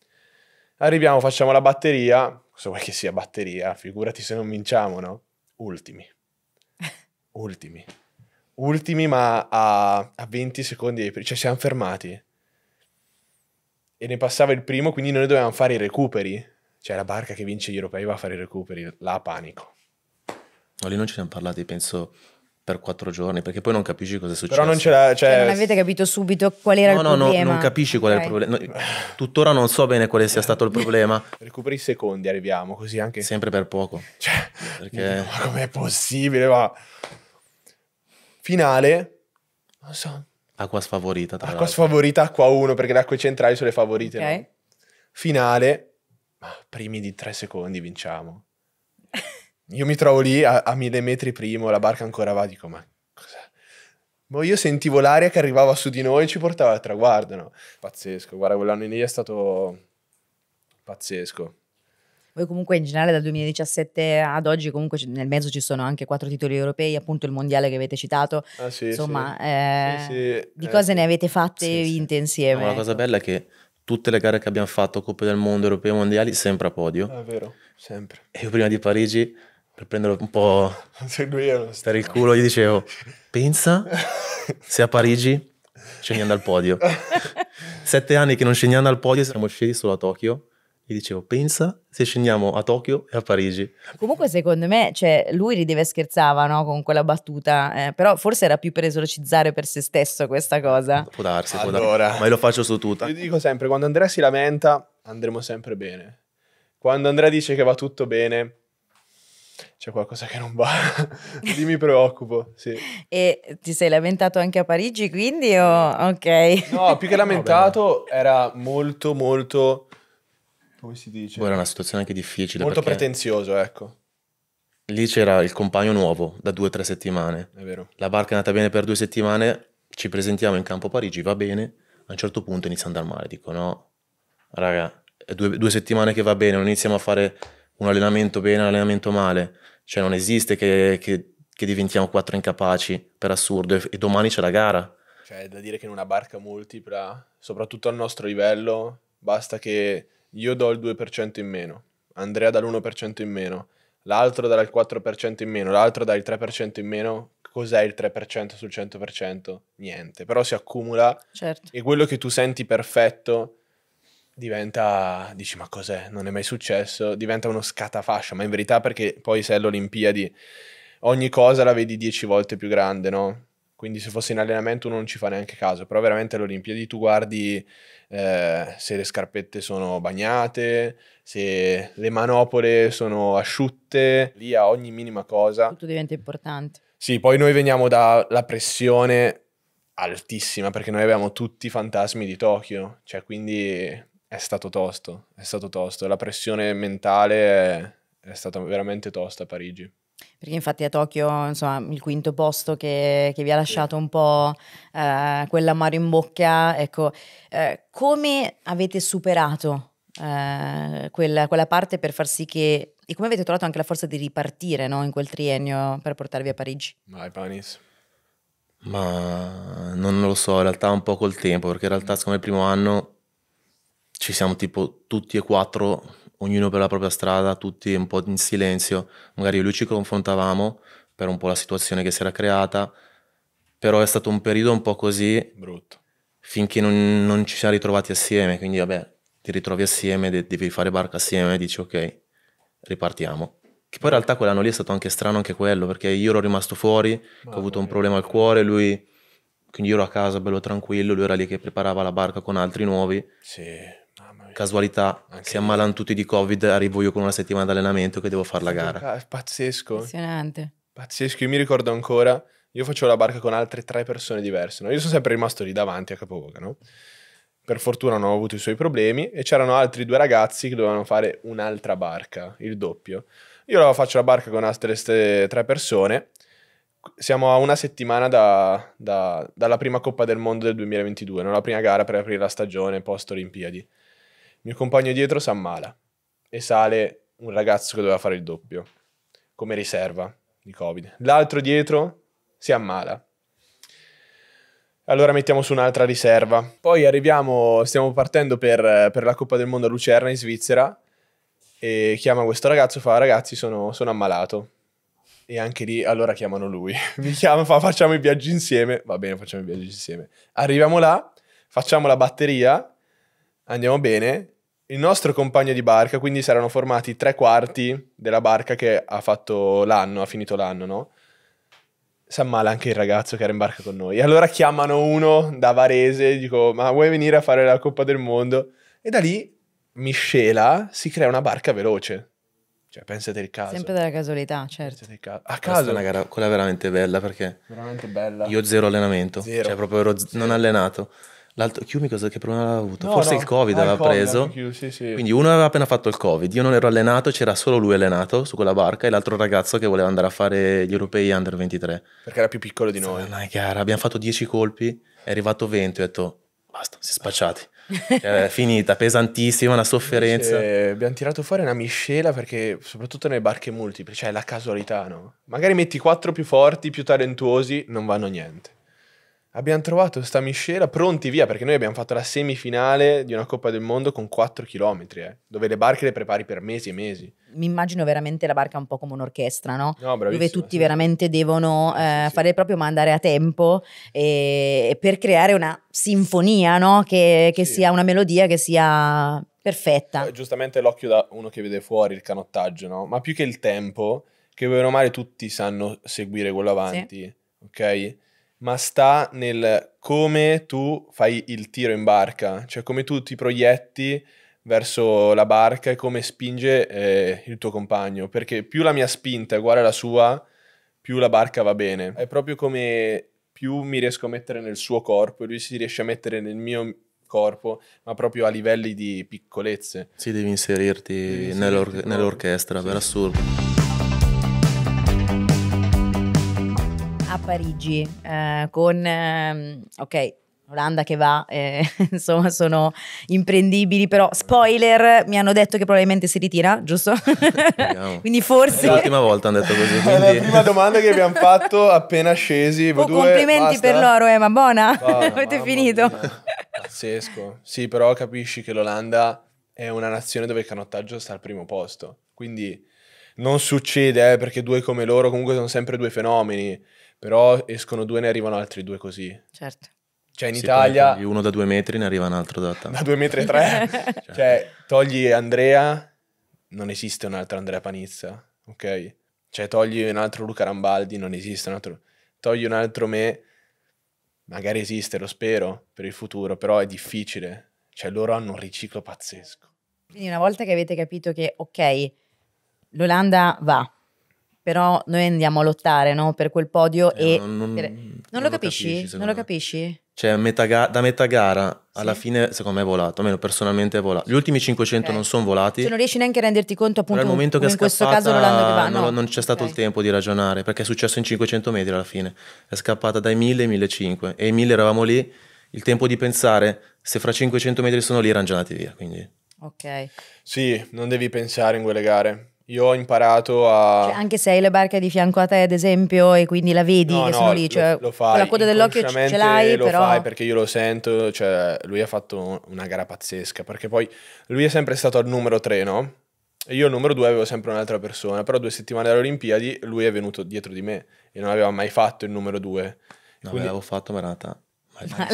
S1: Arriviamo, facciamo la batteria, cosa vuoi che sia batteria, figurati se non vinciamo, no? Ultimi. *laughs* Ultimi. Ultimi ma a, a 20 secondi, cioè siamo fermati. E ne passava il primo, quindi noi dovevamo fare i recuperi. Cioè la barca che vince gli europei va a fare i recuperi, là panico
S2: No, lì non ce ne hanno parlati, penso, per quattro giorni, perché poi non capisci cosa è successo. Però non ce la, cioè... cioè non avete
S3: capito subito qual era no, il no, problema. No, no, non capisci qual okay. è il
S2: problema. No, tuttora non so bene quale sia stato il problema. *laughs* Recuperi i
S1: secondi, arriviamo,
S2: così anche... Sempre per poco. Cioè, perché... *laughs* ma com'è
S1: possibile, ma... Finale, non so...
S2: Acqua sfavorita, tra Acqua
S1: sfavorita, acqua 1, perché le acque centrali sono le favorite. Okay. No? Finale, ma primi di tre secondi vinciamo. Io mi trovo lì a, a mille metri primo, la barca ancora va, dico ma cos'è? Boh, io sentivo l'aria che arrivava su di noi e ci portava al traguardo, no? Pazzesco, guarda, quell'anno lì è stato pazzesco.
S3: Voi comunque in generale dal 2017 ad oggi comunque nel mezzo ci sono anche quattro titoli europei, appunto il mondiale che avete citato, ah, sì, insomma sì. Eh, sì, di eh, cose eh, ne avete fatte e vinte insieme. No, la cosa
S2: ecco. bella è che tutte le gare che abbiamo fatto, Coppe del Mondo, Europei, Mondiali, sempre a podio.
S3: È vero, sempre.
S2: E io prima di Parigi per prenderlo un po' stare *laughs* il culo, gli dicevo, pensa se a Parigi scendiamo dal podio. *laughs* Sette anni che non scendiamo dal podio, siamo scesi solo a Tokyo. Gli dicevo, pensa se scendiamo a Tokyo e a Parigi.
S3: Comunque, secondo me, cioè, lui rideva e scherzava no? con quella battuta, eh, però forse era più per esorcizzare per se stesso questa cosa.
S2: Può darsi, allora, può darsi. Ma io lo faccio su tutta. Io
S1: dico sempre, quando Andrea si lamenta, andremo sempre bene. Quando Andrea dice che va tutto bene, c'è qualcosa che non va, lì *laughs* mi preoccupo, sì.
S3: E ti sei lamentato anche a Parigi quindi o... Mm.
S1: ok? No, più che *laughs* lamentato era molto molto, come si dice?
S2: Poi era una situazione anche difficile Molto
S1: pretenzioso, ecco.
S2: Lì c'era il compagno nuovo da due o tre settimane. È vero. La barca è andata bene per due settimane, ci presentiamo in campo Parigi, va bene. A un certo punto inizia ad andare male, dico no, raga, è due, due settimane che va bene, non iniziamo a fare un allenamento bene, un allenamento male. Cioè non esiste che, che, che diventiamo quattro incapaci per assurdo e, e domani c'è la gara. Cioè
S1: è da dire che in una barca multipla, soprattutto al nostro livello, basta che io do il 2% in meno, Andrea dà l'1% in meno, l'altro dà il 4% in meno, l'altro dà il 3% in meno, cos'è il 3% sul 100%? Niente, però si accumula certo. e quello che tu senti perfetto diventa, dici ma cos'è, non è mai successo, diventa uno scatafascio, ma in verità perché poi se è l'Olimpiadi ogni cosa la vedi dieci volte più grande, no? Quindi se fosse in allenamento uno non ci fa neanche caso, però veramente all'Olimpiadi tu guardi eh, se le scarpette sono bagnate, se le manopole sono asciutte, lì a ogni minima cosa. Tutto
S3: diventa importante.
S1: Sì, poi noi veniamo dalla pressione altissima perché noi abbiamo tutti i fantasmi di Tokyo, cioè quindi è stato tosto, è stato tosto. La pressione mentale è, è stata veramente tosta a Parigi.
S3: Perché infatti a Tokyo, insomma, il quinto posto che, che vi ha lasciato un po' eh, quell'amaro in bocca, ecco, eh, come avete superato eh, quella, quella, parte per far sì che... E come avete trovato anche la forza di ripartire no, in quel triennio per portarvi a Parigi? Vai Panis.
S2: Ma non lo so, in realtà un po' col tempo, perché in realtà siccome il primo anno ci siamo tipo tutti e quattro, ognuno per la propria strada, tutti un po' in silenzio. Magari lui ci confrontavamo per un po' la situazione che si era creata, però è stato un periodo un po' così brutto finché non, non ci siamo ritrovati assieme. Quindi, vabbè, ti ritrovi assieme, devi fare barca assieme dici ok, ripartiamo. Che poi in realtà quell'anno lì è stato anche strano anche quello, perché io ero rimasto fuori, ho avuto un problema al cuore, lui... Quindi io ero a casa bello tranquillo, lui era lì che preparava la barca con altri nuovi. Sì casualità, Anche si ammalano tutti di covid, arrivo io con una settimana di allenamento che devo fare la gara.
S3: pazzesco. Impressionante.
S1: Pazzesco, io mi ricordo ancora, io facevo la barca con altre tre persone diverse,
S2: no? io sono sempre rimasto lì
S1: davanti a Capovoga, no? Per fortuna non ho avuto i suoi problemi e c'erano altri due ragazzi che dovevano fare un'altra barca, il doppio. Io faccio la barca con altre tre persone siamo a una settimana da, da, dalla prima Coppa del Mondo del 2022, no? la prima gara per aprire la stagione post Olimpiadi mio compagno dietro si ammala e sale un ragazzo che doveva fare il doppio come riserva di Covid. L'altro dietro si ammala. Allora mettiamo su un'altra riserva. Poi arriviamo, stiamo partendo per, per la Coppa del Mondo a Lucerna in Svizzera e chiama questo ragazzo, fa ragazzi sono, sono ammalato. E anche lì allora chiamano lui. *laughs* Mi chiama, fa facciamo i viaggi insieme. Va bene, facciamo i viaggi insieme. Arriviamo là, facciamo la batteria andiamo bene, il nostro compagno di barca, quindi si erano formati tre quarti della barca che ha fatto l'anno, ha finito l'anno, no? Si ammala anche il ragazzo che era in barca con noi. E allora chiamano uno da Varese, dico, ma vuoi venire a fare la Coppa del Mondo? E da lì, miscela, si crea una barca veloce. Cioè, pensate il caso.
S3: Sempre della casualità, certo. Caso. A caso. è una
S2: gara, quella veramente bella perché...
S3: Veramente bella. Io
S2: zero allenamento. Zero. Cioè, proprio ero z- non allenato. L'altro, Chiumi cosa che problema aveva avuto? No, Forse no. il Covid ah, aveva COVID, preso. sì, sì. Quindi uno aveva appena fatto il Covid, io non ero allenato, c'era solo lui allenato su quella barca e l'altro ragazzo che voleva andare a fare gli europei under 23.
S1: Perché era più piccolo di noi.
S2: Una gara, abbiamo fatto 10 colpi, è arrivato 20 e ho detto basta, si è spacciati. *laughs* Cioè, è finita, pesantissima una sofferenza. Invece
S1: eh, abbiamo tirato fuori una miscela perché, soprattutto nelle barche multiple, cioè la casualità, no? Magari metti quattro più forti, più talentuosi, non vanno niente abbiamo trovato sta miscela pronti via, perché noi abbiamo fatto la semifinale di una Coppa del Mondo con 4 km, eh, dove le barche le prepari per mesi e mesi.
S3: Mi immagino veramente la barca un po' come un'orchestra, no? no dove tutti sì. veramente devono eh, sì. fare proprio mandare a tempo e, per creare una sinfonia, no? Che, che sì. sia una melodia, che sia perfetta. Eh, giustamente
S1: l'occhio da uno che vede fuori il canottaggio, no? Ma più che il tempo, che bene o male tutti sanno seguire quello avanti, ok? ma sta nel come tu fai il tiro in barca, cioè come tu ti proietti verso la barca e come spinge eh, il tuo compagno, perché più la mia spinta è uguale alla sua, più la barca va bene. È proprio come più mi riesco a mettere nel suo corpo e lui si riesce a mettere nel mio corpo, ma proprio a livelli di piccolezze.
S2: Sì, devi inserirti, devi inserirti nell'or- nell'orchestra, sì. per assurdo.
S3: a Parigi eh, con, eh, ok, Olanda che va, eh, *laughs* insomma sono imprendibili, però spoiler, mi hanno detto che probabilmente si ritira, giusto? *laughs* quindi forse... È l'ultima
S2: volta hanno detto così. Quindi... *laughs* È la prima domanda
S1: che abbiamo fatto appena scesi. Oh, due, complimenti basta. per loro,
S3: eh, ma buona, buona avete finito. Mia.
S1: Pazzesco, sì però capisci che l'Olanda è una nazione dove il canottaggio sta al primo posto, quindi non succede eh, perché due come loro comunque sono sempre due fenomeni però escono due e ne arrivano altri due così.
S3: Certo. Cioè in sì,
S1: Italia...
S2: Uno da due metri ne arriva un altro da... da due metri e tre. cioè.
S1: *laughs* *laughs* cioè, togli Andrea, non esiste un altro Andrea Panizza, ok? Cioè togli un altro Luca Rambaldi, non esiste un altro... Togli un altro me, magari esiste, lo spero, per il futuro, però è difficile. Cioè loro hanno un riciclo pazzesco.
S3: Quindi una volta che avete capito che, ok, l'Olanda va, però noi andiamo a lottare no? per quel podio eh, e... Non, non, non, non lo capisci? capisci non lo capisci?
S2: Cioè, metà ga- da metà gara alla sì. fine, secondo me, è volato. Almeno personalmente è volato. Gli ultimi 500 okay. non sono volati. Cioè, non
S3: riesci neanche a renderti conto, appunto, che è scappata, in questo caso l'Olanda che va. No, no.
S2: non c'è stato okay. il tempo di ragionare, perché è successo in 500 metri alla fine. È scappata dai 1000 ai 1500. E i 1000 eravamo lì, il tempo di pensare, se fra 500 metri sono lì, erano già andati via, quindi... Ok. Sì, non devi
S1: pensare in quelle gare. Io ho imparato a...
S3: Cioè, anche se hai le barche di fianco a te, ad esempio, e quindi la vedi no, che no, sono lì, cioè, lo, lo fai, con la coda dell'occhio ce l'hai, lo però... fai
S1: perché io lo sento, cioè, lui ha fatto una gara pazzesca, perché poi lui è sempre stato al numero 3, no? E io al numero 2 avevo sempre un'altra persona, però due settimane alle Olimpiadi lui è venuto dietro di me e non aveva mai fatto il numero 2. Non quindi... l'avevo
S2: fatto, ma in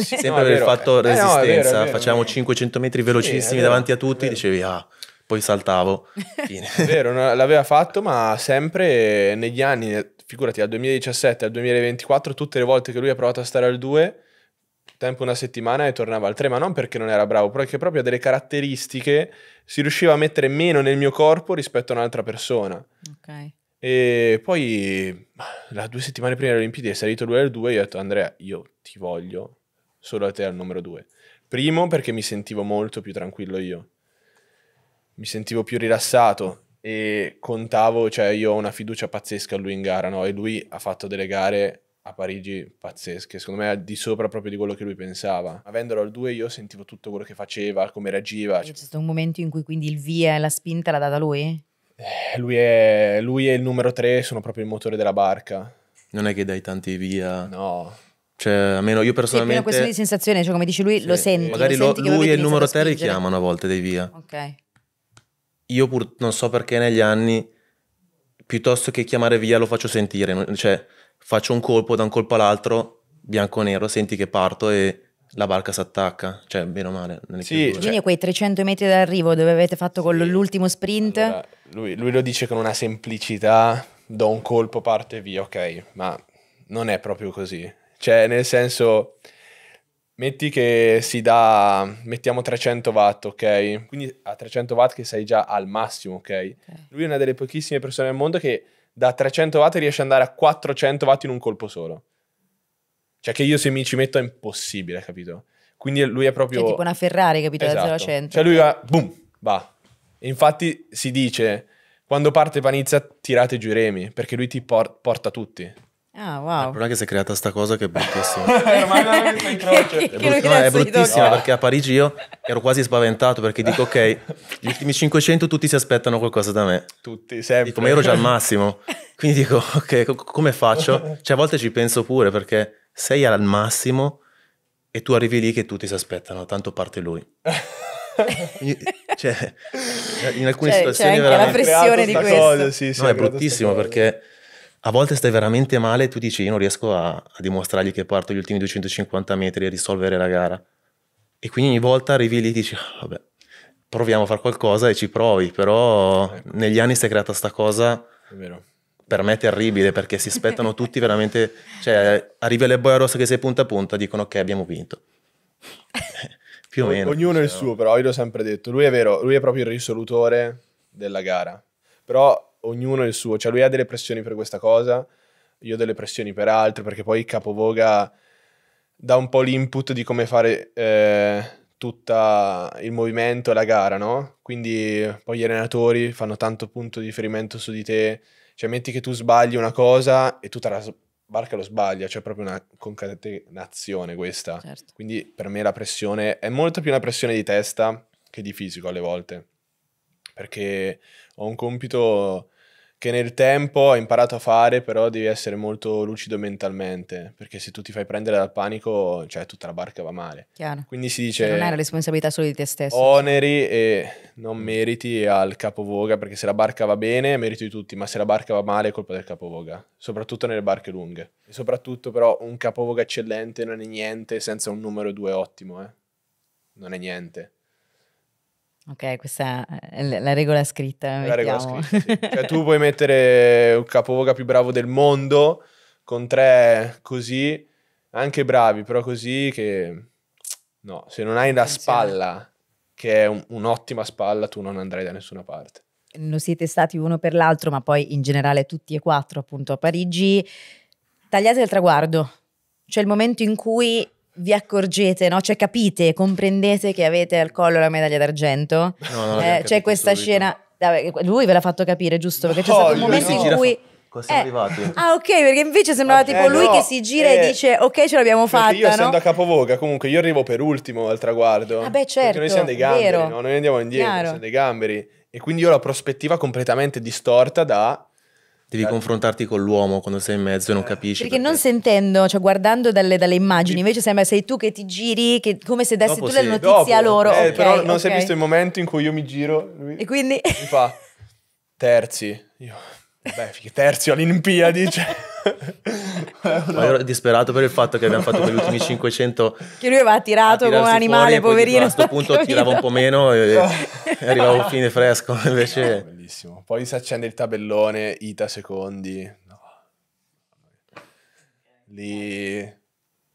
S2: *laughs* Sempre
S3: no, aver fatto resistenza, eh, eh no, è vero, è vero, facevamo
S2: 500 metri velocissimi sì, davanti a tutti, dicevi ah, poi saltavo. *laughs* Fine.
S1: È vero, l'aveva fatto, ma sempre negli anni, figurati, dal 2017 al 2024, tutte le volte che lui ha provato a stare al 2, tempo una settimana e tornava al 3, ma non perché non era bravo, perché proprio ha delle caratteristiche, si riusciva a mettere meno nel mio corpo rispetto a un'altra persona.
S3: Ok.
S1: E poi, la due settimane prima delle Olimpiadi è salito lui al 2 e io ho detto Andrea, io ti voglio solo a te al numero 2. Primo perché mi sentivo molto più tranquillo io mi sentivo più rilassato e contavo, cioè io ho una fiducia pazzesca a lui in gara, no? E lui ha fatto delle gare a Parigi pazzesche, secondo me al di sopra proprio di quello che lui pensava. Avendolo al 2 io sentivo tutto quello che faceva, come reagiva. C'è cioè
S3: stato un momento in cui quindi il via e la spinta l'ha data lui?
S1: Eh, lui, è, lui e il numero 3 sono proprio il motore della barca.
S2: Non è che dai tanti via. No. Cioè, almeno io personalmente... Sì, è una questione di
S3: sensazione, cioè come dice lui, sì. lo senti. Magari lo, lo senti lui e il numero 3 richiamano
S2: a volte dei via. Ok io pur non so perché negli anni, piuttosto che chiamare via lo faccio sentire, cioè faccio un colpo da un colpo all'altro, bianco-nero, senti che parto e la barca si attacca, cioè bene o male. Sì, cioè, quindi
S3: quei 300 metri d'arrivo dove avete fatto con sì, l'ultimo sprint. Allora,
S1: lui, lui, lo dice con una semplicità, do un colpo, parto e via, ok, ma non è proprio così. Cioè nel senso Metti che si dà, mettiamo 300 watt, ok? Quindi a 300 watt che sei già al massimo, ok? Lui è una delle pochissime persone al mondo che da 300 watt riesce ad andare a 400 watt in un colpo solo. Cioè che io se mi ci metto è impossibile, capito? Quindi lui è proprio... Cioè, tipo una
S3: Ferrari, capito? Esatto. Da 0 a 100. Cioè lui
S1: va, boom, va. E infatti si dice, quando parte Panizza tirate giù i remi, perché lui ti por- porta tutti.
S3: Ah, eh, wow.
S2: Però che si è creata questa cosa che è bruttissima. *laughs* è, *laughs* brut- no, è bruttissima perché a Parigi io ero quasi spaventato perché dico ok, gli ultimi 500 tutti si aspettano qualcosa da me. Tutti, sempre. Dico, ma ero già al massimo. Quindi dico ok, come faccio? Cioè a volte ci penso pure perché sei al massimo e tu arrivi lì che tutti si aspettano, tanto parte lui. cioè, in alcune cioè, situazioni c'è anche veramente... la pressione di questo. Cosa, sì, sì, no, è bruttissimo perché a volte stai veramente male e tu dici io non riesco a, a dimostrargli che parto gli ultimi 250 metri e risolvere la gara. E quindi ogni volta arrivi lì e dici ah, vabbè, proviamo a fare qualcosa e ci provi, però ecco. negli anni si è creata questa cosa. È vero per me è terribile perché si aspettano *laughs* tutti veramente, cioè arrivi alle boia rosse che sei punta a punta, dicono ok abbiamo vinto. *laughs* Più o meno. Ognuno
S1: cioè, il suo però, io l'ho sempre detto, lui è vero, lui è proprio il risolutore della gara, però ognuno il suo, cioè lui ha delle pressioni per questa cosa, io ho delle pressioni per altre, perché poi Capovoga dà un po' l'input di come fare eh, tutto il movimento e la gara, no? Quindi poi gli allenatori fanno tanto punto di riferimento su di te, cioè metti che tu sbagli una cosa e tutta la barca lo sbaglia, cioè è proprio una concatenazione questa. Certo. Quindi per me la pressione è molto più una pressione di testa che di fisico alle volte, perché ho un compito che nel tempo hai imparato a fare, però devi essere molto lucido mentalmente, perché se tu ti fai prendere dal panico, cioè tutta la barca va male.
S3: Chiaro. Quindi si cioè, dice... Cioè, non è la responsabilità solo di te stesso.
S1: Oneri e non meriti al capovoga, perché se la barca va bene, merito di tutti, ma se la barca va male è colpa del capovoga, soprattutto nelle barche lunghe. E soprattutto però un capovoga eccellente non è niente senza un numero due ottimo, eh? Non è niente.
S3: Ok, questa è la regola scritta. La, la regola scritta, sì.
S1: cioè, tu *laughs* puoi mettere un capovoga più bravo del mondo con tre così, anche bravi, però così che... No, se non hai la Funziona. spalla, che è un, un'ottima spalla, tu non andrai da nessuna
S3: parte. Non siete stati uno per l'altro, ma poi in generale tutti e quattro appunto a Parigi. Tagliate il traguardo. C'è il momento in cui vi accorgete, no? cioè capite, comprendete che avete al collo la medaglia d'argento. No, no, eh, c'è questa subito. scena, lui ve l'ha fatto capire, giusto? Perché c'è stato un momento in cui... Cosa siamo eh. Ah, ok, perché invece sembrava okay, tipo lui no, che si gira eh, e dice ok, ce l'abbiamo fatta. Io essendo no?
S1: a capovoga, comunque io arrivo per ultimo al traguardo. Vabbè, ah, certo. Perché noi siamo certo, dei gamberi, no? Noi andiamo indietro, siamo dei gamberi. E quindi io ho la prospettiva completamente distorta da
S2: Devi eh. confrontarti con l'uomo quando sei in
S1: mezzo e non eh. capisci. Perché,
S3: perché. non sentendo, cioè guardando dalle, dalle immagini, invece sembra sei tu che ti giri, che, come se dessi dopo tu sì. la notizia dopo. loro. Eh, okay, però non okay. si è visto il
S1: momento in cui io mi giro. Lui e quindi? Mi fa terzi. Io, beh, terzi all'Olimpiadi. Cioè. *laughs*
S2: Ma ero disperato per il fatto che abbiamo fatto quegli ultimi 500
S3: che lui aveva tirato come un animale, poverino. A questo punto *laughs* tirava un po'
S2: meno e, arrivavo fine fresco.
S1: Invece. Eh, bellissimo. Poi si accende il tabellone, Ita secondi. No. Lì,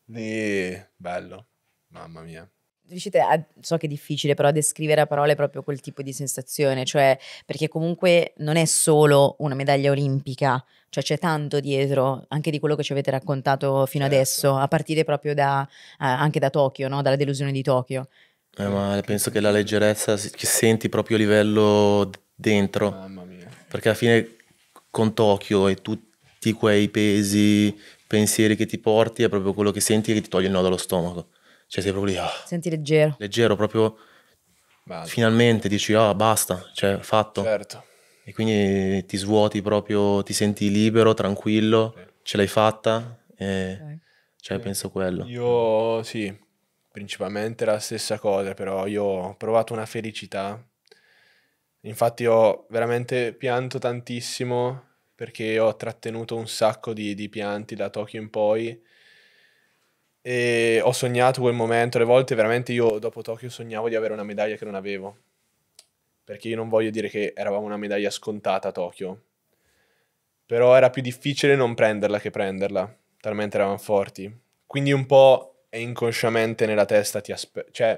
S1: lì, bello, mamma mia
S3: riuscite a, so che è difficile, però a descrivere a parole proprio quel tipo di sensazione, cioè perché comunque non è solo una medaglia olimpica, cioè c'è tanto dietro, anche di quello che ci avete raccontato fino certo. adesso, a partire proprio da, anche da Tokyo, no? dalla delusione di Tokyo.
S2: Eh, ma penso che la leggerezza che senti proprio a livello dentro. Mamma mia. Perché alla fine con Tokyo e tutti quei pesi, pensieri che ti porti è proprio quello che senti che ti toglie il nodo dallo stomaco. Cioè sei proprio lì... Oh,
S3: senti leggero.
S2: Leggero, proprio... Vado. Finalmente dici, oh, basta, cioè fatto. Certo. E quindi ti svuoti proprio, ti senti libero, tranquillo, sì. ce l'hai fatta. E... Okay. Cioè, sì. penso quello.
S1: Io sì, principalmente la stessa cosa, però io ho provato una felicità Infatti ho veramente pianto tantissimo perché ho trattenuto un sacco di, di pianti da Tokyo in poi e ho sognato quel momento, le volte veramente io dopo Tokyo sognavo di avere una medaglia che non avevo, perché io non voglio dire che eravamo una medaglia scontata a Tokyo, però era più difficile non prenderla che prenderla, talmente eravamo forti. Quindi un po' è inconsciamente nella testa ti aspetta, cioè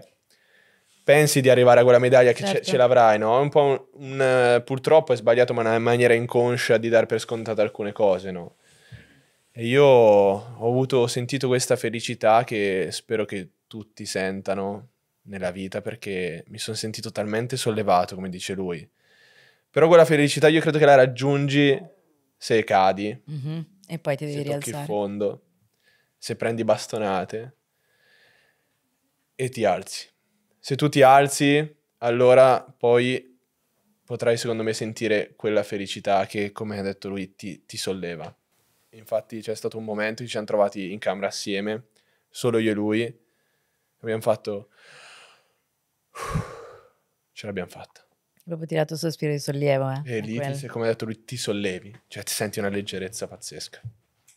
S1: pensi di arrivare a quella medaglia che certo. ce, ce l'avrai, no? È un po' un, un, eh, purtroppo è sbagliato, ma in maniera inconscia di dar per scontate alcune cose, no? E io ho, avuto, ho sentito questa felicità che spero che tutti sentano nella vita perché mi sono sentito talmente sollevato, come dice lui. Però quella felicità io credo che la raggiungi se cadi.
S3: Mm-hmm. E poi ti devi se rialzare. Se
S1: fondo, se prendi bastonate e ti alzi se tu ti alzi, allora poi potrai secondo me sentire quella felicità che, come ha detto lui, ti, ti solleva. Infatti c'è stato un momento che ci siamo trovati in camera assieme, solo io e lui, abbiamo fatto... *sighs* Ce l'abbiamo fatta.
S3: Proprio tirato un sospiro di sollievo, eh. E lì, ti, come
S1: ha detto lui, ti sollevi, cioè ti senti una leggerezza pazzesca.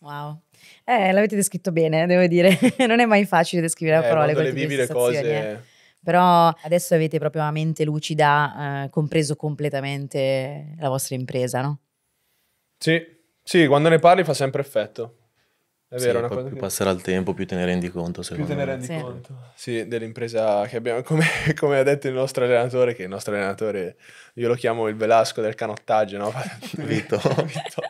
S3: Wow. Eh, l'avete descritto bene, devo dire. *laughs* non è mai facile descrivere a eh, parole quelle vivi le cose... Eh però adesso avete proprio una mente lucida, eh, compreso completamente la vostra impresa, no? Sì, sì,
S1: quando ne parli fa sempre effetto.
S3: È
S2: vero, sì, una cosa più che... passerà il tempo, più te ne rendi conto. Più te ne rendi me. conto. Sì.
S1: sì, dell'impresa che abbiamo, *laughs* come, come, ha detto il nostro allenatore, che il nostro allenatore, io lo chiamo il Velasco del canottaggio, no? *laughs* Vito. Vito.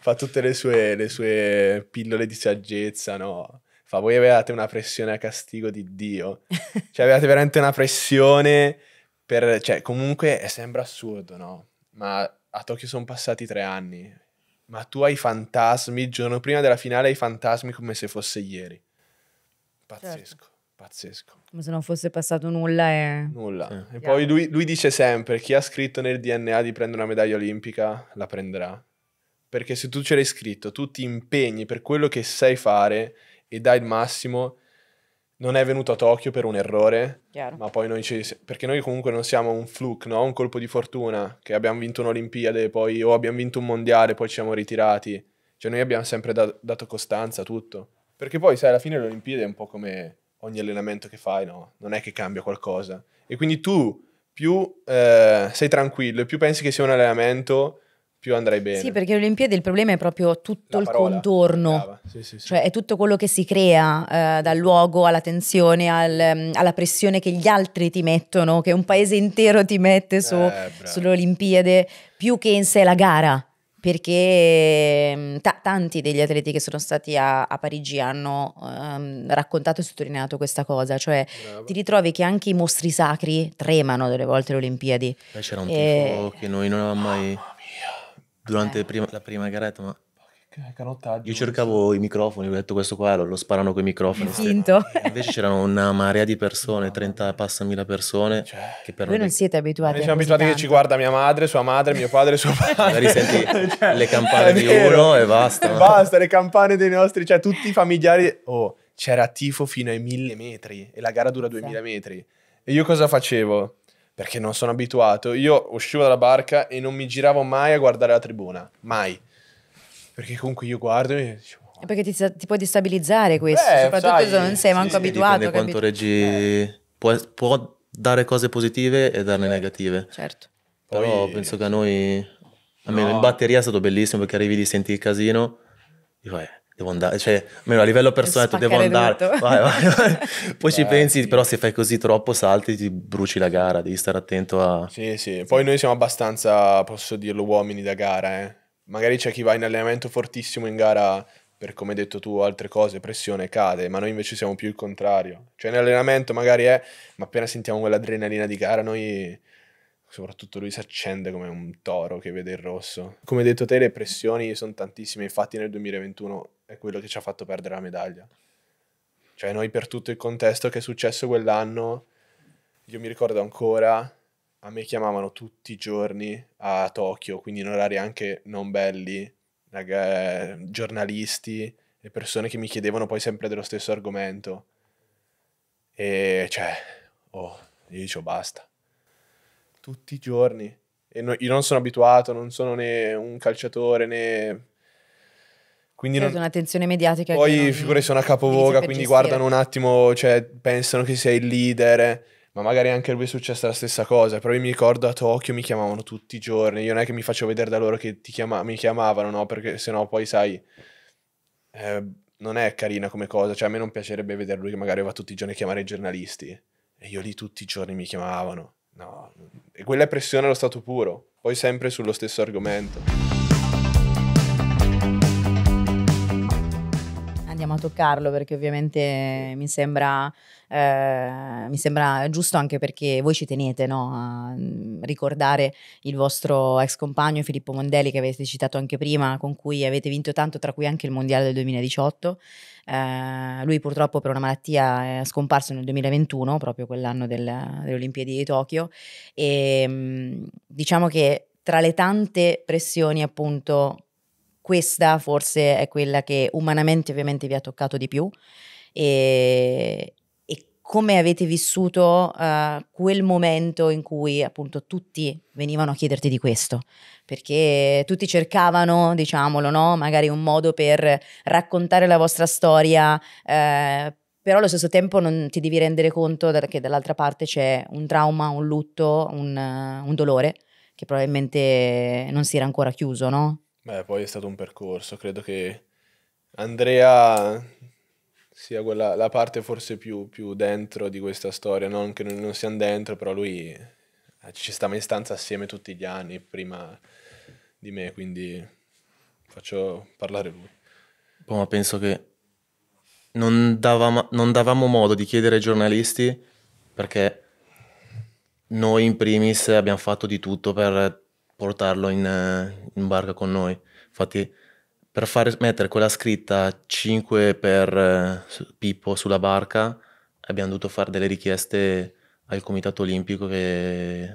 S1: Fa tutte le sue, le sue pillole di saggezza, no? Fa, voi avevate una pressione a castigo di Dio. cioè, avevate veramente una pressione per... Cioè, comunque sembra assurdo, no? Ma a Tokyo sono passati tre anni. Ma tu hai fantasmi, il giorno prima della finale hai fantasmi come se fosse ieri. Pazzesco. Certo pazzesco.
S3: Come se non fosse passato nulla e... Nulla.
S1: Sì. E poi lui, lui, dice sempre, chi ha scritto nel DNA di prendere una medaglia olimpica, la prenderà. Perché se tu ce l'hai scritto, tu ti impegni per quello che sai fare e dai il massimo, non è venuto a Tokyo per un errore, Chiaro. ma poi noi ci... perché noi comunque non siamo un fluke, no? un colpo di fortuna, che abbiamo vinto un'Olimpiade poi, o abbiamo vinto un mondiale, poi ci siamo ritirati. Cioè noi abbiamo sempre da- dato costanza a tutto. Perché poi, sai, alla fine l'Olimpiade è un po' come ogni allenamento che fai, no? Non è che cambia qualcosa. E quindi tu più eh, sei tranquillo e più pensi che sia un allenamento più andrei bene. Sì, perché
S3: le Olimpiadi il problema è proprio tutto parola, il contorno, sì, sì, sì. cioè è tutto quello che si crea, eh, dal luogo alla tensione, al, mm, alla pressione che gli altri ti mettono, che un paese intero ti mette su, eh, sulle Olimpiadi, più che in sé la gara. Perché mm, tanti degli atleti che sono stati a, a Parigi hanno ehm, raccontato e sottolineato questa cosa, cioè brava. ti ritrovi che anche i mostri sacri tremano delle volte le Olimpiadi. C'era un tifo
S2: che noi non avevamo mai durante eh. prima, la prima garetta, ma... Canottaggio. Io cercavo i microfoni, ho detto questo qua lo, lo sparano con i microfoni. Finto. Invece c'erano una marea di persone, 30 passamila persone. Cioè, che per voi
S3: non siete abituati. Noi siamo abituati
S2: tanto. che ci guarda mia madre,
S1: sua madre, mio padre, suo cioè, padre. Magari senti *laughs* cioè, le campane di uno e basta. *laughs* Basta, le campane dei nostri, cioè tutti i familiari. Oh, c'era tifo fino ai mille metri e la gara dura 2000 sì. metri. E io cosa facevo? perché non sono abituato. Io uscivo dalla barca e non mi giravo mai a guardare la tribuna, mai. Perché comunque io guardo e dicevo...
S3: Oh. È perché ti, ti, può destabilizzare questo, Beh, soprattutto sai, se non sei sì, manco sì, abituato. Dipende quanto
S2: reggi... Eh. Può, può, dare cose positive e darne eh. negative. Certo. Però Poi... penso che a noi... Almeno no. in batteria è stato bellissimo perché arrivi lì, senti il casino, e eh, vai devo andare, cioè almeno a livello personale Spaccare devo andare, vai, vai, vai. *laughs* poi Beh, ci pensi, sì. però se fai così troppo salti ti bruci la gara, devi stare attento a... Sì, sì, poi noi siamo
S1: abbastanza, posso dirlo, uomini da gara, eh. magari c'è chi va in allenamento fortissimo in gara per come hai detto tu altre cose, pressione cade, ma noi invece siamo più il contrario, cioè in allenamento magari è, ma appena sentiamo quell'adrenalina di gara noi soprattutto lui si accende come un toro che vede il rosso. Come hai detto te, le pressioni sono tantissime, infatti nel 2021 è quello che ci ha fatto perdere la medaglia. Cioè noi per tutto il contesto che è successo quell'anno, io mi ricordo ancora, a me chiamavano tutti i giorni a Tokyo, quindi in orari anche non belli, eh, giornalisti e persone che mi chiedevano poi sempre dello stesso argomento. E cioè, oh, io dicevo basta. Tutti i giorni. E no, io non sono abituato, non sono né un calciatore né quindi non...
S3: un'attenzione mediatica. Poi non... figure sono a capovoga, quindi gestire. guardano un
S1: attimo, cioè pensano che sia il leader, ma magari anche a lui è successa la stessa cosa. Però io mi ricordo a Tokyo mi chiamavano tutti i giorni, io non è che mi faccio vedere da loro che chiama... mi chiamavano, no? Perché sennò poi sai... Eh, non è carina come cosa, cioè a me non piacerebbe vedere lui che magari va tutti i giorni a chiamare i giornalisti e io lì tutti i giorni mi chiamavano. No, e quella è pressione allo stato puro, poi sempre sullo stesso argomento.
S3: andiamo a toccarlo perché ovviamente mi sembra, eh, mi sembra giusto anche perché voi ci tenete no? a mm, ricordare il vostro ex compagno Filippo Mondelli che avete citato anche prima, con cui avete vinto tanto, tra cui anche il Mondiale del 2018. Eh, lui purtroppo per una malattia è scomparso nel 2021, proprio quell'anno del, delle Olimpiadi di Tokyo. E mm, diciamo che tra le tante pressioni appunto questa forse è quella che umanamente ovviamente vi ha toccato di più e, e come avete vissuto uh, quel momento in cui appunto tutti venivano a chiederti di questo, perché tutti cercavano, diciamolo, no? magari un modo per raccontare la vostra storia. Uh, però allo stesso tempo non ti devi rendere conto che dall'altra parte c'è un trauma, un lutto, un, un dolore che probabilmente non si era ancora chiuso, no?
S1: Beh, poi è stato un percorso, credo che Andrea sia quella, la parte forse più, più dentro di questa storia, non che non siamo dentro, però lui eh, ci stava in stanza assieme tutti gli anni prima di me, quindi faccio parlare lui.
S2: Boh, ma penso che non davamo, non davamo modo di chiedere ai giornalisti perché noi in primis abbiamo fatto di tutto per portarlo in, eh, in barca con noi. Infatti per fare, mettere quella scritta 5 per eh, Pippo sulla barca abbiamo dovuto fare delle richieste al comitato olimpico che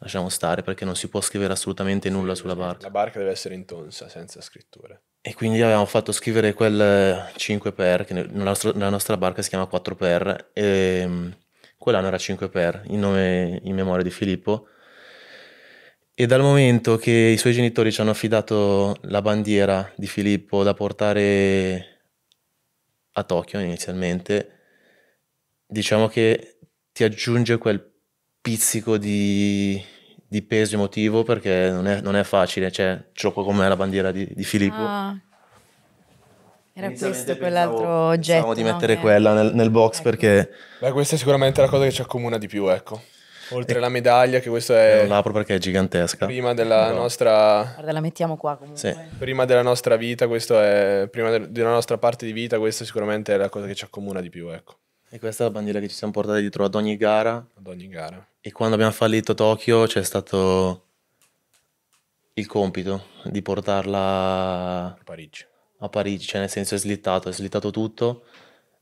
S2: lasciamo stare perché non si può scrivere assolutamente nulla sulla barca.
S1: La barca deve essere intonsa, senza scritture.
S2: E quindi abbiamo fatto scrivere quel 5 eh, per, che nella nostra, nella nostra barca si chiama 4 per, e ehm, quell'anno era 5 per, in, nome, in memoria di Filippo, e dal momento che i suoi genitori ci hanno affidato la bandiera di Filippo da portare a Tokyo inizialmente, diciamo che ti aggiunge quel pizzico di, di peso emotivo perché non è, non è facile, cioè ce l'ho me la bandiera di, di Filippo.
S3: Ah. Era questo quell'altro oggetto. Pensavo di mettere no? quella
S2: nel, nel box ecco. perché... Beh, questa è
S1: sicuramente la cosa che ci accomuna di più,
S2: ecco. Oltre la
S1: medaglia, che questa è... Non
S2: l'apro perché è gigantesca.
S1: Prima della Però... nostra...
S3: Guarda, la mettiamo qua comunque.
S2: Sì.
S1: Prima della nostra vita, questo è... Prima de della nostra parte di vita, questa sicuramente è la cosa che ci accomuna di più, ecco. E
S2: questa è la bandiera che ci siamo portati dietro ad ogni gara.
S1: Ad ogni gara.
S2: E quando abbiamo fallito Tokyo c'è stato il compito di portarla... A Parigi. A Parigi, cioè nel senso è slittato, è slittato tutto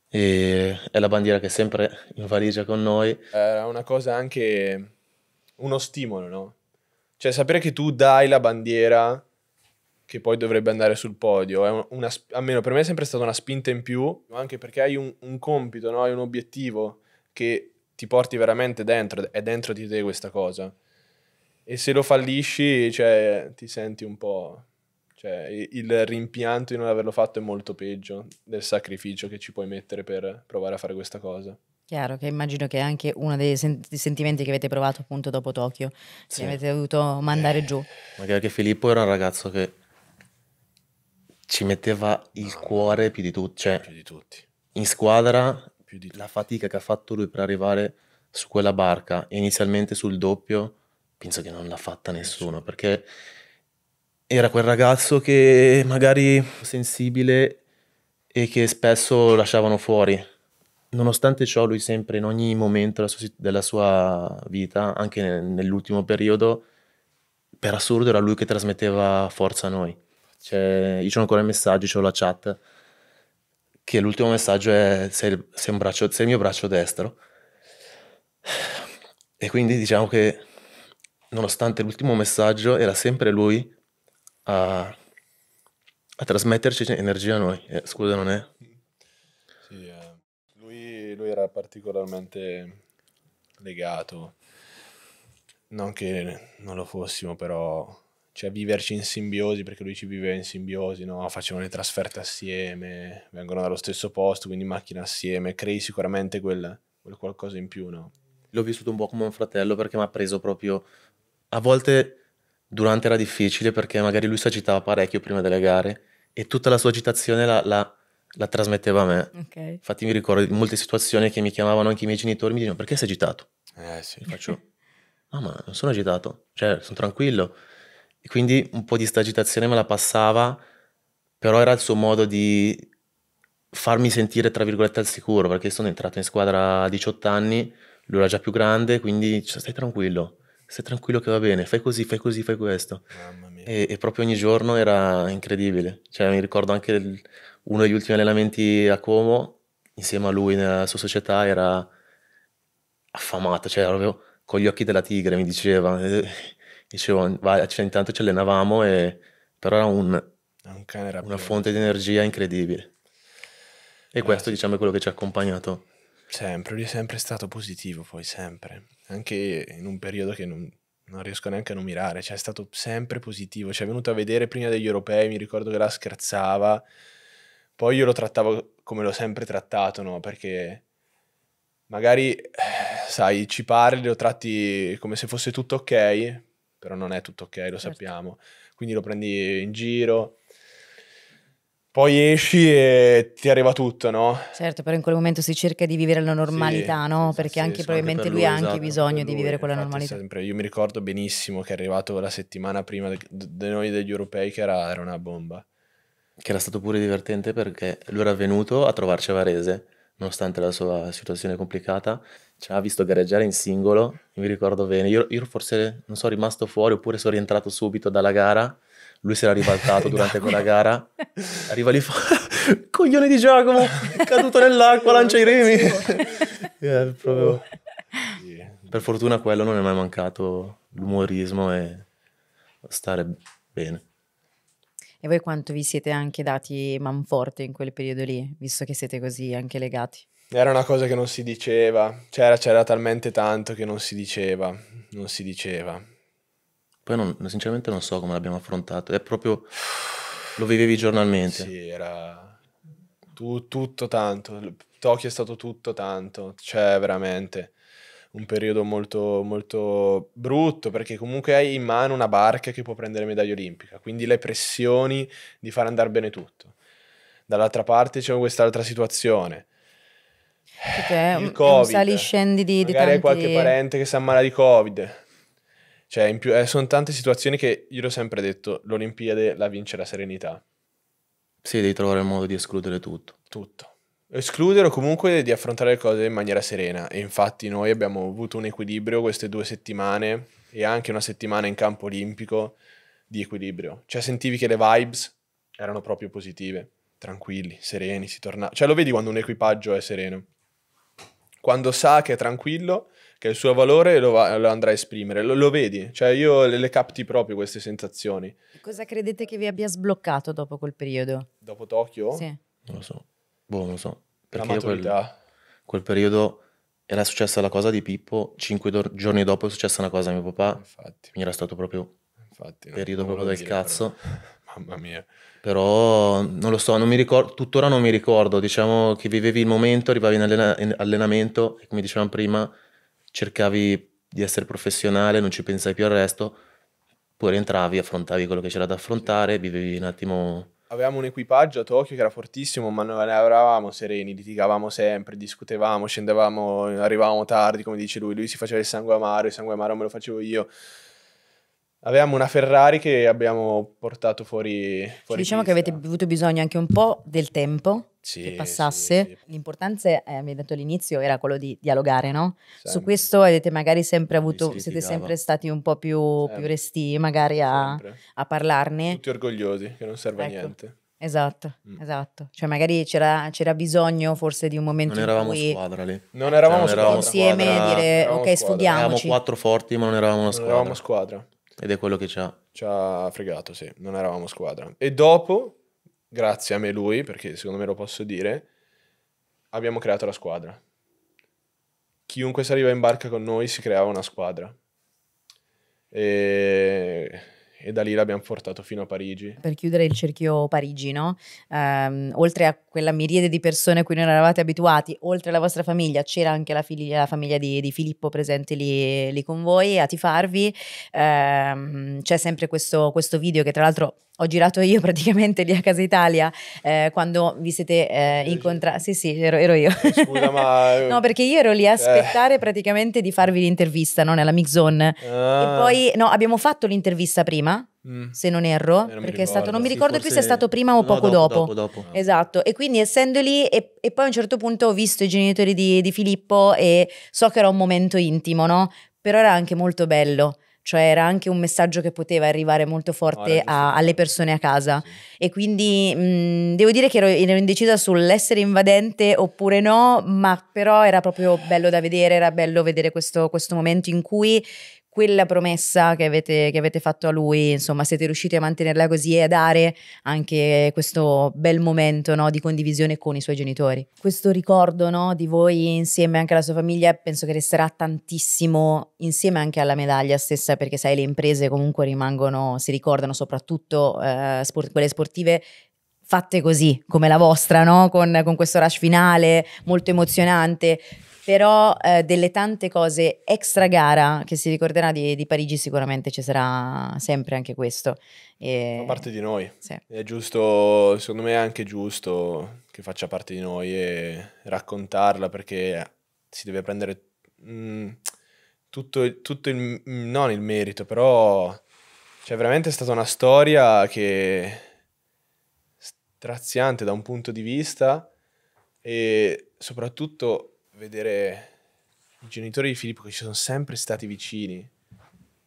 S2: e è la bandiera che è sempre in valigia con noi.
S1: Era una cosa anche, uno stimolo, no? Cioè sapere che tu dai la bandiera che poi dovrebbe andare sul podio, è una, una, almeno per me è sempre stata una spinta in più, anche perché hai un, un compito, no? hai un obiettivo che ti porti veramente dentro, è dentro di te questa cosa. E se lo fallisci, cioè, ti senti un po' Cioè, il rimpianto di non averlo fatto è molto peggio del sacrificio che ci puoi mettere per provare a fare questa cosa.
S3: Chiaro, che immagino che è anche uno dei, sen- sentimenti che avete provato appunto dopo Tokyo, sì. che avete dovuto mandare eh. giù.
S2: Magari che Filippo era un ragazzo che ci metteva il no, cuore più di, tu- cioè, più di tutti. In squadra, di la fatica che ha fatto lui per arrivare su quella barca, inizialmente sul doppio, penso che non l'ha fatta nessuno, perché era quel ragazzo che magari sensibile e che spesso lasciavano fuori. Nonostante ciò, lui sempre in ogni momento della sua vita, anche nell'ultimo periodo, per assurdo era lui che trasmetteva forza a noi. Cioè, io ho ancora il messaggio, ho la chat, che l'ultimo messaggio è sei, sei, braccio, sei il mio braccio destro. E quindi diciamo che nonostante l'ultimo messaggio era sempre lui a, a trasmetterci energia a noi. Eh, scusa, non è?
S1: Sì, eh. lui, lui, era particolarmente legato. Non che non lo fossimo, però cioè viverci in simbiosi perché lui ci viveva in simbiosi, no? facevano le trasferte assieme, vengono dallo stesso posto, quindi macchina assieme, crei sicuramente quel, quel qualcosa in più. No?
S2: L'ho vissuto un po' come un fratello perché mi ha preso proprio a volte Durante era difficile perché magari lui si agitava parecchio prima delle gare e tutta la sua agitazione la, la, la trasmetteva a me. Okay. Infatti mi ricordo di molte situazioni che mi chiamavano anche i miei genitori mi dicevano perché sei agitato? Eh sì. Faccio, no ma non sono agitato, cioè sono tranquillo. E quindi un po' di sta agitazione me la passava, però era il suo modo di farmi sentire tra virgolette al sicuro perché sono entrato in squadra a 18 anni, lui era già più grande, quindi cioè, stai tranquillo stai tranquillo che va bene, fai così, fai così, fai questo. E, e, proprio ogni giorno era incredibile. Cioè, mi ricordo anche il, uno degli ultimi allenamenti a Como, insieme a lui nella sua società, era affamato, cioè proprio con gli occhi della tigre, mi diceva. *laughs* Dicevo, va, cioè, intanto ci allenavamo, e, però era un una fonte di energia incredibile. E eh, questo, diciamo, è quello che ci ha accompagnato
S1: Sempre, lui è sempre stato positivo, poi sempre. Anche in un periodo che non, non riesco neanche a nominare, cioè è stato sempre positivo, ci è venuto a vedere prima degli europei, mi ricordo che la scherzava, poi io lo trattavo come l'ho sempre trattato, no? Perché magari, eh, sai, ci parli, lo tratti come se fosse tutto ok, però non è tutto ok, lo certo. sappiamo, quindi lo prendi in giro, poi esci e ti arriva tutto, no?
S3: Certo, però in quel momento si cerca di vivere la normalità, sì, no? Perché sì, anche probabilmente anche lui, lui, ha anche esatto, bisogno di vivere quella normalità. Sempre.
S1: Io mi ricordo benissimo che è arrivato la settimana prima di noi degli europei che era, era, una bomba.
S2: Che era stato pure divertente perché lui era venuto a trovarci a Varese, nonostante la sua situazione complicata. Ci ha visto gareggiare in singolo, mi ricordo bene. Io, io forse non sono rimasto fuori oppure sono rientrato subito dalla gara lui si era ribaltato *laughs* durante quella gara. Arriva lì fa... *laughs* Coglione di Giacomo! Caduto nell'acqua, *laughs* lancia i remi! yeah, proprio... Per fortuna quello non è mai mancato, l'umorismo e stare bene.
S3: E voi quanto vi siete anche dati manforte in quel periodo lì, visto che siete così anche legati?
S1: Era una cosa che non si diceva, c'era, cioè c'era talmente tanto che non si diceva, non si diceva.
S2: Poi non, sinceramente non so come l'abbiamo affrontato, è proprio... lo vivevi giornalmente. Sì,
S1: era tu, tutto tanto, Tokyo è stato tutto tanto, cioè veramente un periodo molto, molto brutto perché comunque hai in mano una barca che può prendere medaglia olimpica, quindi le pressioni di far andare bene tutto. Dall'altra parte c'è quest'altra situazione.
S3: Perché il un, COVID. Un sali scendi di, di tanti... hai qualche parente
S1: che si ammala di Covid cioè, in più, eh, sono tante situazioni che io l'ho sempre detto, l'Olimpiade la vince la serenità.
S2: Sì, devi trovare il modo di escludere tutto. Tutto.
S1: Escludere o comunque di affrontare le cose in maniera serena. E infatti noi abbiamo avuto un equilibrio queste due settimane e anche una settimana in campo olimpico di equilibrio. Cioè sentivi che le vibes erano proprio positive, tranquilli, sereni, si torna... Cioè lo vedi quando un equipaggio è sereno. Quando sa che è tranquillo che il suo valore lo, va, lo andrà a esprimere, lo, lo, vedi, cioè io le, le capti proprio queste sensazioni.
S3: Cosa credete che vi abbia sbloccato dopo quel periodo? Dopo Tokyo? Sì.
S2: Non lo so, boh, non lo so. Perché io quel, quel periodo era successa la cosa di Pippo, cinque do- giorni dopo è successa una cosa a mio papà, Infatti. mi era stato proprio Infatti, periodo proprio del dire, cazzo. Però. *laughs* Mamma mia. Però non lo so, non mi ricordo, tuttora non mi ricordo, diciamo che vivevi il momento, arrivavi in, allena- in allenamento e come dicevamo prima cercavi di essere professionale, non ci pensavi più al resto, poi rientravi, affrontavi quello che c'era da affrontare, vivevi un attimo...
S1: Avevamo un equipaggio a Tokyo che era fortissimo, ma non eravamo sereni, litigavamo sempre, discutevamo, scendevamo, arrivavamo tardi, come dice lui, lui si faceva il sangue amaro, il sangue amaro me lo facevo io. Avevamo una Ferrari che abbiamo portato fuori. fuori cioè, diciamo pista. che
S3: avete avuto bisogno anche un po' del tempo
S1: sì, che passasse.
S3: Sì, sì. L'importanza, eh, mi hai detto all'inizio, era quello di dialogare, no? Sempre. Su questo avete magari sempre avuto, si siete sempre stati un po' più, più resti magari a, a, parlarne.
S1: Tutti orgogliosi, che non serve ecco. a niente.
S3: Esatto, mm. esatto. Cioè magari c'era, c'era, bisogno forse di un momento non eravamo in cui... squadra
S2: lì. Non eravamo, cioè, non eravamo insieme squadra, dire eravamo ok sfoghiamoci. Eravamo quattro forti ma non eravamo una squadra. Non eravamo esatto. squadra. Ed è quello che ci ha...
S1: Ci ha fregato, sì. Non eravamo squadra. E dopo grazie a me lui, perché secondo me lo posso dire, abbiamo creato la squadra. Chiunque saliva in barca con noi si creava una squadra. E e da lì l'abbiamo portato fino a Parigi.
S3: Per chiudere il cerchio Parigi, no? ehm, oltre a quella miriade di persone a cui non eravate abituati, oltre alla vostra famiglia, c'era anche la, figlia, la famiglia di, di, Filippo presente lì, lì, con voi a tifarvi. Ehm, c'è sempre questo, questo video che tra l'altro ho girato io *laughs* praticamente lì a Casa Italia eh, quando vi siete eh, incontrati. Sì, sì, ero, ero, io. Eh,
S1: scusa, ma. *laughs* no,
S3: perché io ero lì a eh. aspettare eh. praticamente di farvi l'intervista no? nella Mix Zone. Ah. E poi, no, abbiamo fatto l'intervista prima. Mm. Se non erro, non perché è stato, non mi ricordo sì, più se è stato prima o no, poco dopo. dopo. dopo, dopo. Esatto, e quindi essendo lì, e, e, poi a un certo punto ho visto i genitori di, di Filippo e so che era un momento intimo, no? Però era anche molto bello cioè era anche un messaggio che poteva arrivare molto forte a, alle persone a casa e quindi mh, devo dire che ero, ero, indecisa sull'essere invadente oppure no, ma però era proprio bello da vedere, era bello vedere questo, questo momento in cui quella promessa che avete, che avete, fatto a lui, insomma, siete riusciti a mantenerla così e a dare anche questo bel momento no, di condivisione con i suoi genitori. Questo ricordo no, di voi insieme anche alla sua famiglia penso che resterà tantissimo insieme anche alla medaglia stessa, perché sai, le imprese comunque rimangono, si ricordano soprattutto eh, sport, quelle sportive fatte così, come la vostra, no? con, con questo rush finale molto emozionante però eh, delle tante cose extra gara che si ricorderà di, di Parigi sicuramente ci sarà sempre anche questo. E... Fa parte
S1: di noi, sì. è giusto, secondo me è anche giusto che faccia parte di noi e raccontarla perché si deve prendere mh, mm, tutto, tutto, il, mm, non il merito, però cioè veramente è stata una storia che straziante da un punto di vista e soprattutto vedere i genitori di Filippo che ci sono sempre stati vicini.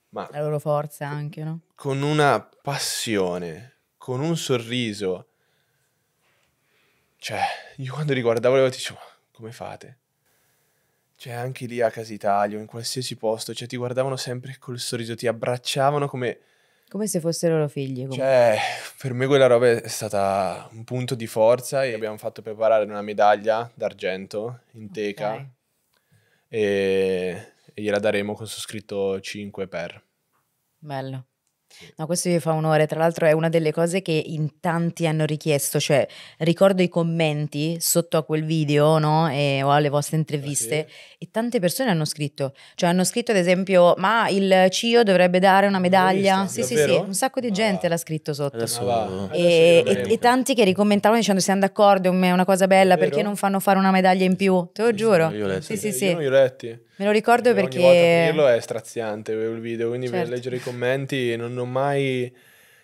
S3: Ma la loro forza anche, no?
S1: Con una passione, con un sorriso. Cioè, io quando li guardavo le volte dicevo, come fate? Cioè, anche lì a Casa Italia, in qualsiasi posto, cioè, ti guardavano sempre col sorriso, ti abbracciavano come
S3: come se fossero loro figli. Comunque. Cioè,
S1: per me quella roba è stata un punto di forza e abbiamo fatto preparare una medaglia d'argento in teca okay. e, e gliela daremo con su scritto 5 per.
S3: Bello. No, questo vi fa onore, tra l'altro è una delle cose che in tanti hanno richiesto, cioè ricordo i commenti sotto a quel video no? e, o alle vostre interviste ah, sì. e tante persone hanno scritto, cioè hanno scritto ad esempio ma il CIO dovrebbe dare una medaglia, sì Davvero? sì sì, un sacco di gente ah. l'ha scritto sotto Adesso,
S2: ah, e, e, e,
S3: tanti che ricommentavano dicendo siamo d'accordo, è una cosa bella, Davvero? perché non fanno fare una medaglia in più, te lo sì, giuro. Sì, sì, eh, sì. Io non
S1: li ho letti.
S3: Me lo ricordo perché... Ogni volta aprirlo
S1: è straziante il video, quindi certo. per leggere i commenti non ho mai...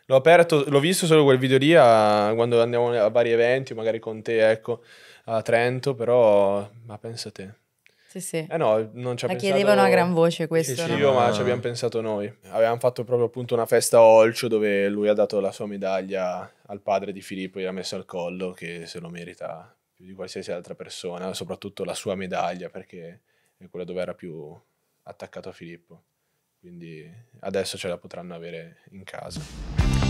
S1: L'ho aperto, l'ho visto solo quel video lì a, quando andiamo a vari eventi, magari con te, ecco, a Trento, però... Ma pensa te. Sì, sì. Eh no, non ci ha La pensato... chiedevano a gran voce questo, Sì, sì no? io, ma ci abbiamo pensato noi. Avevamo fatto proprio appunto una festa a Olcio dove lui ha dato la sua medaglia al padre di Filippo, ha messo al collo, che se lo merita più di qualsiasi altra persona, soprattutto la sua medaglia, perché è quella dove era più attaccato a Filippo. Quindi adesso ce la potranno avere in
S3: casa.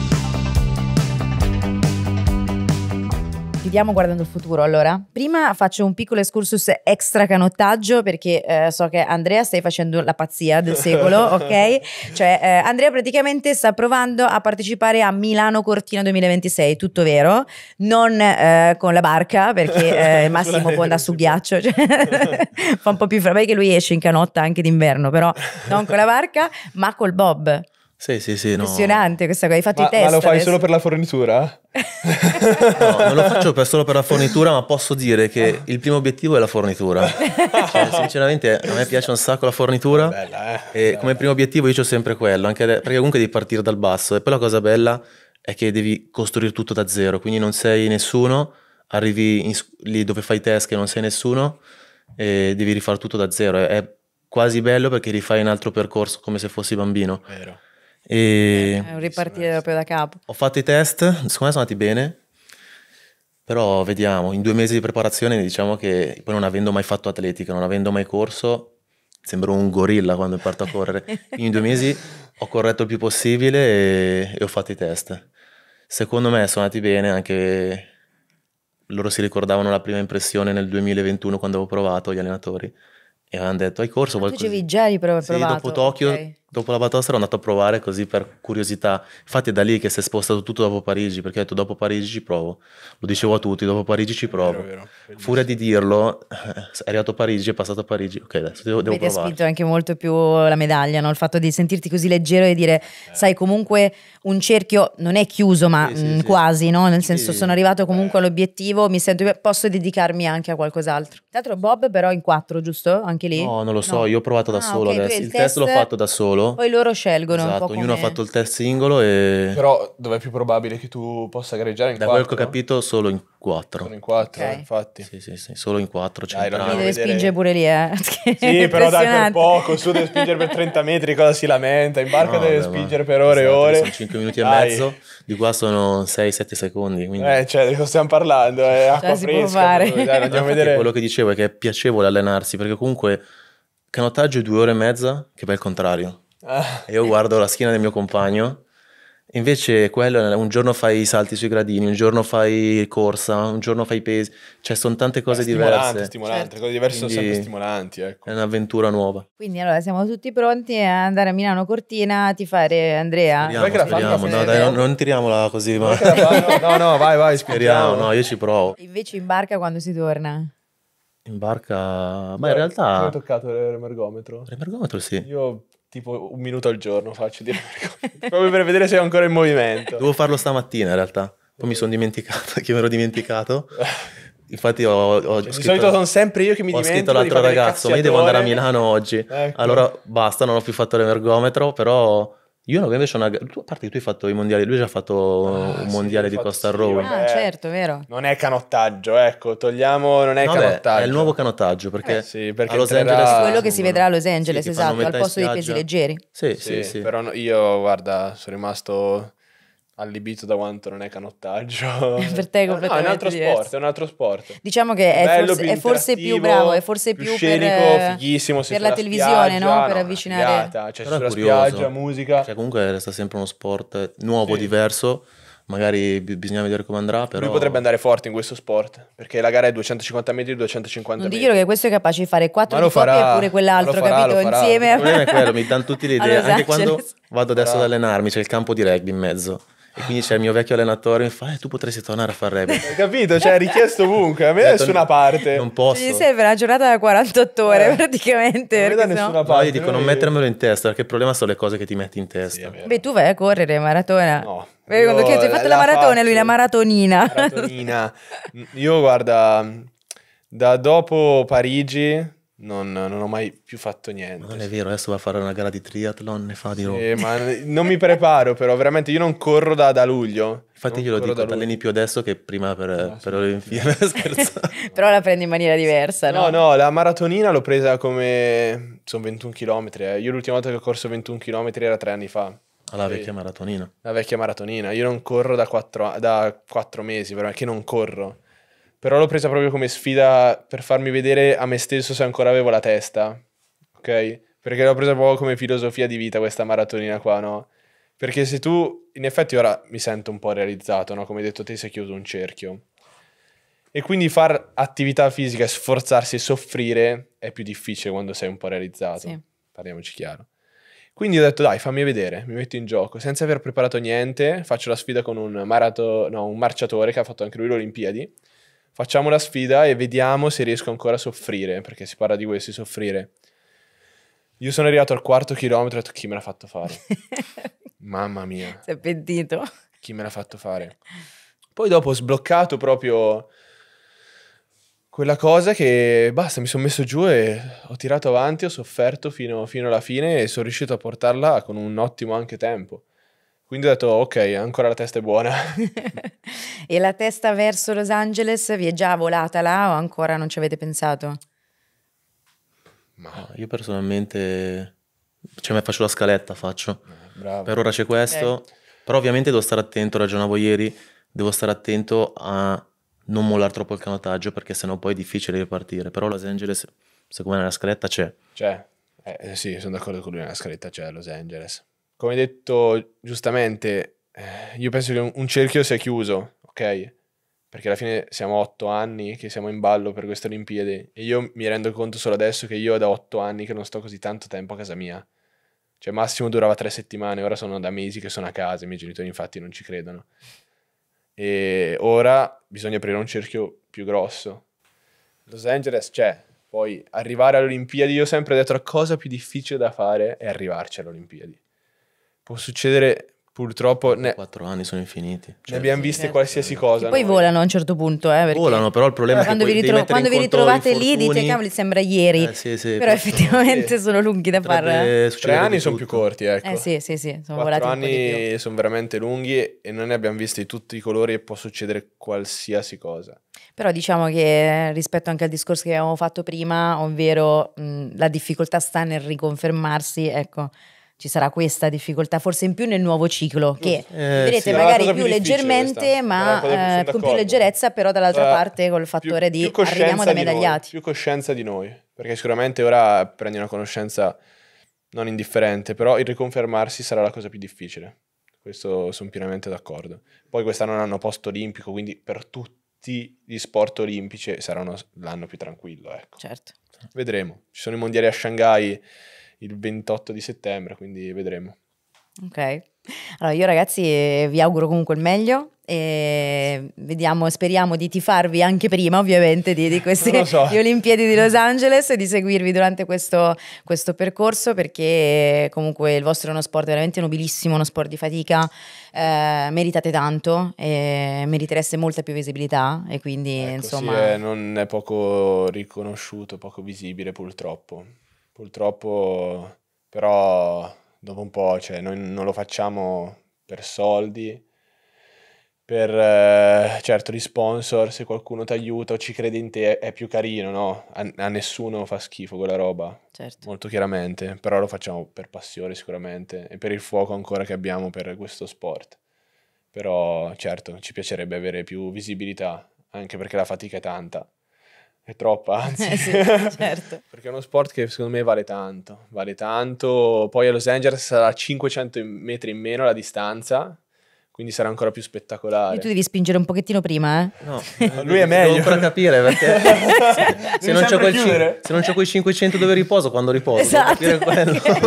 S3: chiudiamo guardando il futuro allora. Prima faccio un piccolo excursus extra canottaggio perché eh, so che Andrea stai facendo la pazzia del secolo, *laughs* ok? Cioè eh, Andrea praticamente sta provando a partecipare a Milano Cortina 2026, tutto vero, non eh, con la barca perché *laughs* eh, Massimo può andare su ghiaccio, cioè, *laughs* fa un po' più fra me che lui esce in canotta anche d'inverno, però non con la barca ma col bob.
S2: Sì, sì, sì. Impressionante
S3: no. questa cosa, hai fatto ma, i test. Ma lo fai adesso. solo
S2: per la fornitura? *laughs* no, non lo faccio per solo per la fornitura, ma posso dire che il primo obiettivo è la fornitura. Cioè, sinceramente a me piace un sacco la fornitura bella, eh? e bella. come primo obiettivo io ho sempre quello, anche perché comunque devi partire dal basso e poi la cosa bella è che devi costruire tutto da zero, quindi non sei nessuno, arrivi in, lì dove fai i test che non sei nessuno e devi rifare tutto da zero. È quasi bello perché rifai un altro percorso come se fossi bambino. Vero. E
S3: eh, eh, ripartire proprio da capo.
S2: Ho fatto i test, secondo me sono andati bene, però vediamo, in due mesi di preparazione diciamo che poi non avendo mai fatto atletica, non avendo mai corso, sembro un gorilla quando parto a correre. *laughs* in due mesi ho corretto il più possibile e, e ho fatto i test. Secondo me sono andati bene anche loro si ricordavano la prima impressione nel 2021 quando avevo provato gli allenatori e avevano detto hai corso ah, qualcosa? Tu
S3: avevi già riprovato? Sì, dopo Tokyo
S2: okay dopo la batosta ero andato a provare così per curiosità. Infatti è da lì che si è spostato tutto dopo Parigi, perché ho detto dopo Parigi ci provo. Lo dicevo a tutti, dopo Parigi ci provo. Vero, vero. Furia di dirlo, eh, è arrivato a Parigi, è passato a Parigi, ok adesso devo, devo provare. Ti ha spinto
S3: anche molto più la medaglia, no? il fatto di sentirti così leggero e dire, eh. sai comunque un cerchio non è chiuso, ma sì, sì, mh, mm, sì. quasi, no? nel senso sono arrivato comunque eh. all'obiettivo, mi sento, posso dedicarmi anche a qualcos'altro. Tra l'altro Bob però in quattro, giusto? Anche lì? No, non lo so, no. io ho provato da ah, solo okay, adesso. Il, il test, test l'ho fatto
S2: da solo singolo. Poi
S3: loro scelgono. Esatto, un po ognuno come... ha
S2: fatto il test singolo e...
S3: Però dov'è
S1: più probabile che tu possa gareggiare in da Da quel che ho
S2: capito solo in quattro. Solo in quattro, okay. infatti. Sì, sì, sì, solo in quattro centrali. Dai,
S1: non
S3: devi spingere pure lì, eh. *laughs* sì, però dai per
S1: poco, su deve spingere per 30 metri, cosa si lamenta? In barca no, deve vabbè, spingere per ore e esatto, ore. Sono 5 minuti e mezzo,
S2: di qua sono 6-7 secondi. Quindi... Eh,
S1: cioè, di cosa stiamo parlando? È cioè, acqua
S3: cioè, fresca. Si può fare. dai,
S2: andiamo a vedere. Quello che dicevo è che è piacevole allenarsi, perché comunque canottaggio è due ore e mezza, che poi è il contrario e eh. io guardo la schiena del mio compagno. Invece quello, un giorno fai i salti sui gradini, un giorno fai corsa, un giorno fai pesi, cioè sono tante cose stimolante, diverse. Stimolante, certo. cose diverse Quindi certo. sono sempre stimolanti. Ecco. È un'avventura nuova.
S3: Quindi allora siamo tutti pronti a andare a Milano Cortina a fare Andrea. Speriamo, speriamo,
S2: speriamo. No, dai, non, non tiriamola così. Ma... no, no, vai, vai, speriamo. no, io ci provo.
S3: Invece in barca quando si torna?
S2: In barca... Ma in realtà... Ti ho
S1: toccato l'emergometro? L'emergometro sì. Io tipo un minuto al giorno faccio dire *laughs*
S2: proprio per vedere se è ancora in movimento. Devo farlo stamattina in realtà, poi mi sono dimenticato *laughs* che me l'ho dimenticato. Infatti ho, ho cioè, scritto, di solito sono sempre io che mi ho dimentico. Ho scritto l'altro ragazzo, ma io devo andare a Milano oggi. Ecco. Allora basta, non ho più fatto l'emergometro, però io no, invece una... tu, a parte che tu hai fatto i mondiali, lui già ha fatto ah, un mondiale di Costa sì, Ah,
S3: certo, vero. Non è canottaggio,
S2: ecco, togliamo, non è no, canottaggio. Beh, è il nuovo canottaggio perché, eh, sì, perché a Los entrerà... Angeles quello
S3: che si vedrà a Los Angeles, esatto, al posto dei pesi leggeri. Sì, sì, sì,
S1: Però io guarda, sono rimasto allibito da quanto non è canottaggio. *laughs* per te è completamente no, è un altro diverso. sport, è un altro sport. Diciamo che è, Bello, forse, più è forse più bravo, è forse più,
S3: più scenico, eh, fighissimo, per la, televisione, spiaggia, no? Per avvicinare. Figata,
S2: cioè Però sulla spiaggia, musica. Cioè comunque resta sempre uno sport nuovo, sì. diverso. Magari bisogna vedere come andrà. Però... Lui potrebbe andare forte in questo sport perché la
S1: gara è 250 metri, 250
S2: metri.
S3: Non dico che questo è capace di fare 4 di farà, oppure quell'altro, farà, capito? Insieme. Il problema è quello,
S1: mi danno tutti le *laughs* idee. Anche quando esatto.
S2: vado adesso ad allenarmi, c'è il campo di rugby in mezzo e quindi c'è il mio vecchio allenatore mi fa, eh, tu potresti tornare a fare rugby. Hai
S1: capito? Cioè, è richiesto ovunque, a me
S2: da nessuna parte. Non posso. Mi
S3: serve una giornata da 48 ore eh. praticamente. Non da nessuna no. parte. No, io dico,
S2: non mettermelo in testa, perché il problema sono le cose che ti metti in testa. Sì,
S3: Beh, tu vai a correre, maratona. No. Beh, quando chiedo, hai fatto la, la maratona, faccio. lui la maratonina.
S2: Maratonina. io
S1: guarda, da dopo Parigi non, non, ho mai più fatto niente. Ma
S2: non è vero, adesso va a fare una gara di triathlon, ne fa di roba. Sì, ma
S1: non mi preparo però, veramente, io non corro da, da luglio. Infatti non io lo dico,
S2: alleni più adesso che prima per, no, ah, per l'Olimpiade,
S1: *laughs* scherzo.
S3: *laughs* però la prendi in maniera diversa, no? No,
S1: no, la maratonina l'ho presa come... sono 21 km, eh. io l'ultima volta che ho corso 21 km era tre anni fa.
S2: Alla ah, vecchia maratonina.
S1: La vecchia maratonina, io non corro da quattro, da quattro mesi, però, è che non corro. Però l'ho presa proprio come sfida per farmi vedere a me stesso se ancora avevo la testa, ok? Perché l'ho presa proprio come filosofia di vita questa maratonina qua, no? Perché se tu, in effetti ora mi sento un po' realizzato, no? Come hai detto te, si è chiuso un cerchio. E quindi far attività fisica, sforzarsi e soffrire è più difficile quando sei un po' realizzato. Sì. Parliamoci chiaro. Quindi ho detto dai, fammi vedere, mi metto in gioco, senza aver preparato niente, faccio la sfida con un, marato, no, un marciatore che ha fatto anche lui le Olimpiadi facciamo la sfida e vediamo se riesco ancora a soffrire, perché si parla di questo, di soffrire. Io sono arrivato al quarto chilometro e ho detto chi me l'ha fatto fare? *laughs* Mamma mia. Si è pentito. Chi me l'ha fatto fare? Poi dopo ho sbloccato proprio quella cosa che basta, mi sono messo giù e ho tirato avanti, ho sofferto fino, fino alla fine e sono riuscito a portarla con un ottimo anche tempo. Quindi ho detto ok, ancora la testa è buona.
S3: *laughs* e la testa verso Los Angeles vi è già volata là o ancora non ci avete pensato?
S2: Ma ah, io personalmente, cioè faccio la scaletta, faccio. Eh, bravo. Per ora c'è questo, okay. però ovviamente devo stare attento, ragionavo ieri, devo stare attento a non mollare troppo il canottaggio perché sennò poi è difficile ripartire. Però Los Angeles, secondo me nella scaletta c'è.
S1: C'è, eh, sì, sono d'accordo con lui, nella scaletta c'è Los Angeles come detto giustamente, eh, io penso che un cerchio sia chiuso, ok? Perché alla fine siamo otto anni che siamo in ballo per queste Olimpiadi e io mi rendo conto solo adesso che io da otto anni che non sto così tanto tempo a casa mia. Cioè massimo durava tre settimane, ora sono da mesi che sono a casa, i miei genitori infatti non ci credono. E ora bisogna aprire un cerchio più grosso. Los Angeles c'è, poi arrivare alle Olimpiadi, io ho sempre detto la cosa più difficile da fare è arrivarci alle Olimpiadi può succedere purtroppo... Ne... Quattro anni sono infiniti. Cioè, ne abbiamo viste certo. qualsiasi cosa. poi volano
S3: a un certo punto, eh, perché... Volano,
S1: però il problema eh, è che quando vi, ritro- quando vi ritrovate lì dite, cavoli,
S3: sembra ieri. Eh, sì, sì, *laughs* però effettivamente sì. Eh, sono lunghi da fare. Eh. Tre anni sono più corti, eh, ecco. Eh sì, sì, sì, sono Quattro anni
S1: sono veramente lunghi e non ne abbiamo visti tutti i colori e può succedere qualsiasi cosa.
S3: Però diciamo che rispetto anche al discorso che avevamo fatto prima, ovvero mh, la difficoltà sta nel riconfermarsi, ecco ci sarà questa difficoltà, forse in più nel nuovo ciclo, che eh,
S2: vedrete sì, magari
S3: più, più leggermente, ma eh, con più leggerezza, però dall'altra cioè, parte col fattore più, di più arriviamo da medagliati.
S1: Noi, più coscienza di noi, perché sicuramente ora prendi una conoscenza non indifferente, però il riconfermarsi sarà la cosa più difficile. Questo sono pienamente d'accordo. Poi quest'anno è un anno post olimpico, quindi per tutti gli sport olimpici sarà uno, l'anno più tranquillo, ecco. Certo. Vedremo. Ci sono i mondiali a Shanghai il 28 di settembre, quindi vedremo.
S3: Ok. Allora io ragazzi eh, vi auguro comunque il meglio e vediamo, speriamo di tifarvi anche prima ovviamente di, di queste so. Olimpiadi di Los Angeles e di seguirvi durante questo, questo, percorso perché eh, comunque il vostro è uno sport veramente nobilissimo, uno sport di fatica, eh, meritate tanto e meritereste molta più visibilità e quindi ecco, insomma... Sì, eh,
S1: non è poco riconosciuto, poco visibile purtroppo. Purtroppo però dopo un po', cioè, noi non lo facciamo per soldi, per eh, certo gli sponsor, se qualcuno ti aiuta o ci crede in te è più carino, no? A, a nessuno fa schifo quella roba, certo. molto chiaramente, però lo facciamo per passione sicuramente e per il fuoco ancora che abbiamo per questo sport. Però certo ci piacerebbe avere più visibilità, anche perché la fatica è tanta. È troppa, *laughs* eh, anzi. sì, certo. *laughs* Perché è uno sport che secondo me vale tanto, vale tanto. Poi a Los Angeles sarà 500 metri in meno la distanza,
S2: quindi sarà ancora più spettacolare. E tu
S3: devi spingere un pochettino prima, eh? No, *laughs* eh, lui è meglio. Devo ancora
S2: capire perché se, non c'ho quel cin- se non c'ho quei 500 dove riposo, quando riposo?
S3: Esatto.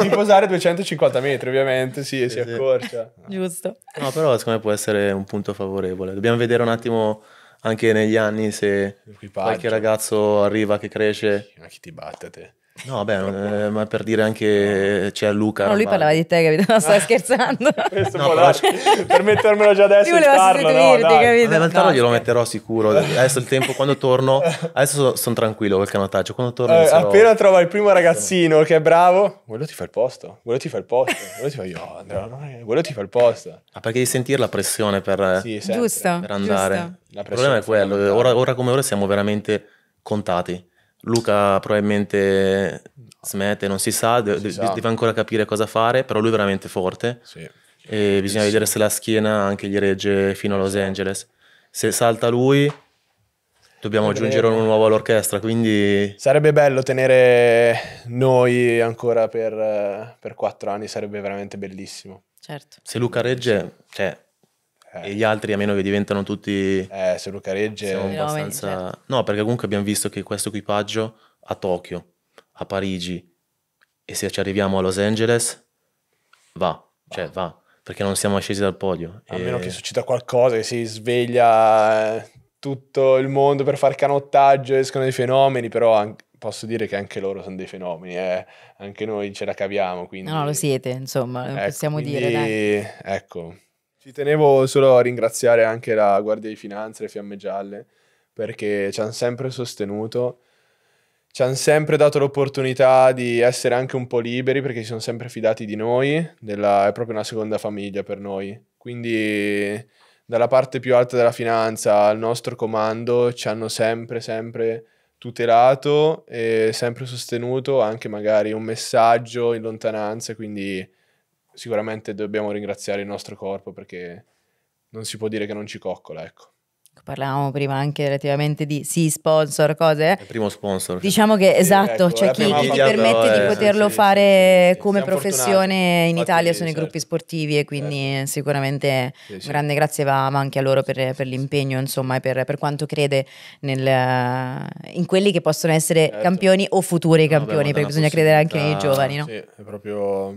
S1: Riposare 250 metri ovviamente, sì, sì si sì. accorcia.
S3: Giusto.
S2: No, però secondo me può essere un punto favorevole. Dobbiamo vedere un attimo anche negli anni se qualche ragazzo arriva che cresce. Ma chi ti batte te? No, vabbè, eh, ma per dire anche c'è Luca. No, lui Armani. parlava
S3: di te, capito? Non stai *laughs* scherzando. *laughs* no, però...
S1: per
S2: mettermelo già adesso in tarla, no, capito? Vabbè, in tarla no, glielo metterò sicuro. Adesso il tempo, quando torno, adesso sono tranquillo col canottaggio. Quando torno, eh, sarò... appena
S1: trova il primo ragazzino che è bravo, quello ti fa il posto. Quello ti fa il posto. Quello ti fa io, Quello ti fa il posto. Ma
S2: perché devi sentire la pressione per, sì, per andare? Giusto. Il problema è quello. Ora, ora come ora siamo veramente contati Luca probabilmente smette, non si sa, de- si sa. deve ancora capire cosa fare, però lui è veramente forte. Sì. E bisogna vedere se la schiena anche gli regge fino a Los Angeles. Se salta lui, dobbiamo aggiungere un nuovo all'orchestra, quindi...
S1: Sarebbe bello tenere noi ancora per, eh, per quattro anni, sarebbe veramente bellissimo.
S3: Certo.
S2: Se Luca regge, cioè, okay. e gli altri a meno che diventano tutti...
S1: Eh, se lo caregge... Abbastanza... No,
S2: certo. no, perché comunque abbiamo visto che questo equipaggio a Tokyo, a Parigi e se ci arriviamo a Los Angeles va, cioè, va. cioè va, perché non siamo scesi dal podio. A e... meno che
S1: succeda qualcosa, che si sveglia eh, tutto il mondo per fare canottaggio, escono dei fenomeni, però anche posso dire che anche loro sono dei fenomeni, eh? anche noi ce la caviamo. Quindi... No,
S3: no, lo siete, insomma, ecco, possiamo quindi... dire.
S1: Dai. Ecco, ti tenevo solo a ringraziare anche la Guardia di Finanza, le Fiamme Gialle, perché ci hanno sempre sostenuto, ci hanno sempre dato l'opportunità di essere anche un po' liberi, perché si sono sempre fidati di noi, della, è proprio una seconda famiglia per noi. Quindi dalla parte più alta della finanza al nostro comando ci hanno sempre, sempre tutelato e sempre sostenuto, anche magari un messaggio in lontananza, quindi sicuramente dobbiamo ringraziare il nostro corpo perché non si può dire che non ci coccola, ecco.
S3: Parlavamo prima anche relativamente di sì, sponsor, cose. Il primo
S2: sponsor. Diciamo
S3: che sì, ecco, esatto, ecco, c'è cioè chi, ti permette di poterlo sì, fare sì, come professione in Infatti, Italia sono certo. i gruppi sportivi e quindi certo. sicuramente un grande grazie va anche a loro per, per l'impegno, insomma, e per, per quanto crede nel, in quelli che possono essere certo. campioni o futuri campioni, Vabbè, perché bisogna credere anche nei
S2: giovani, no? Sì,
S1: è proprio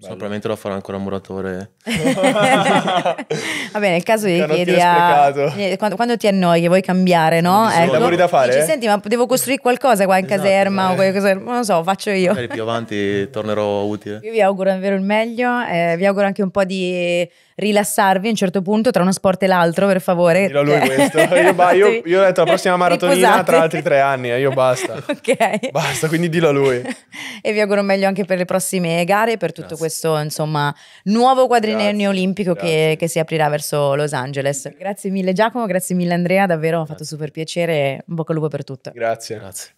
S2: Bello. probabilmente lo farò ancora un muratore. *laughs* Va
S3: bene, nel caso di chiedi a... Eh, quando, quando, ti annoi, vuoi cambiare, no? Ecco. Lavori da fare? Dici, senti, ma devo costruire qualcosa qua in esatto, caserma eh. o esatto. qualcosa, non lo so, faccio io. Magari
S2: più avanti tornerò utile.
S3: Io vi auguro davvero il meglio, eh, vi auguro anche un po' di rilassarvi a un certo punto tra uno sport e l'altro, per favore. Dillo lui *laughs* cioè,
S1: questo. Io, io, io, ho detto la prossima *laughs* maratonina Riposate. tra altri tre anni, e eh, io basta. *laughs* ok. Basta, quindi dillo a lui.
S3: e vi auguro meglio anche per le prossime gare, per tutto Grazie. questo, insomma, nuovo quadrinello Grazie. olimpico che, che si aprirà verso Los Angeles. Grazie mille Giacomo, grazie mille Andrea, davvero mi ha fatto super piacere, un bocca al lupo per tutto.
S2: Grazie. Grazie.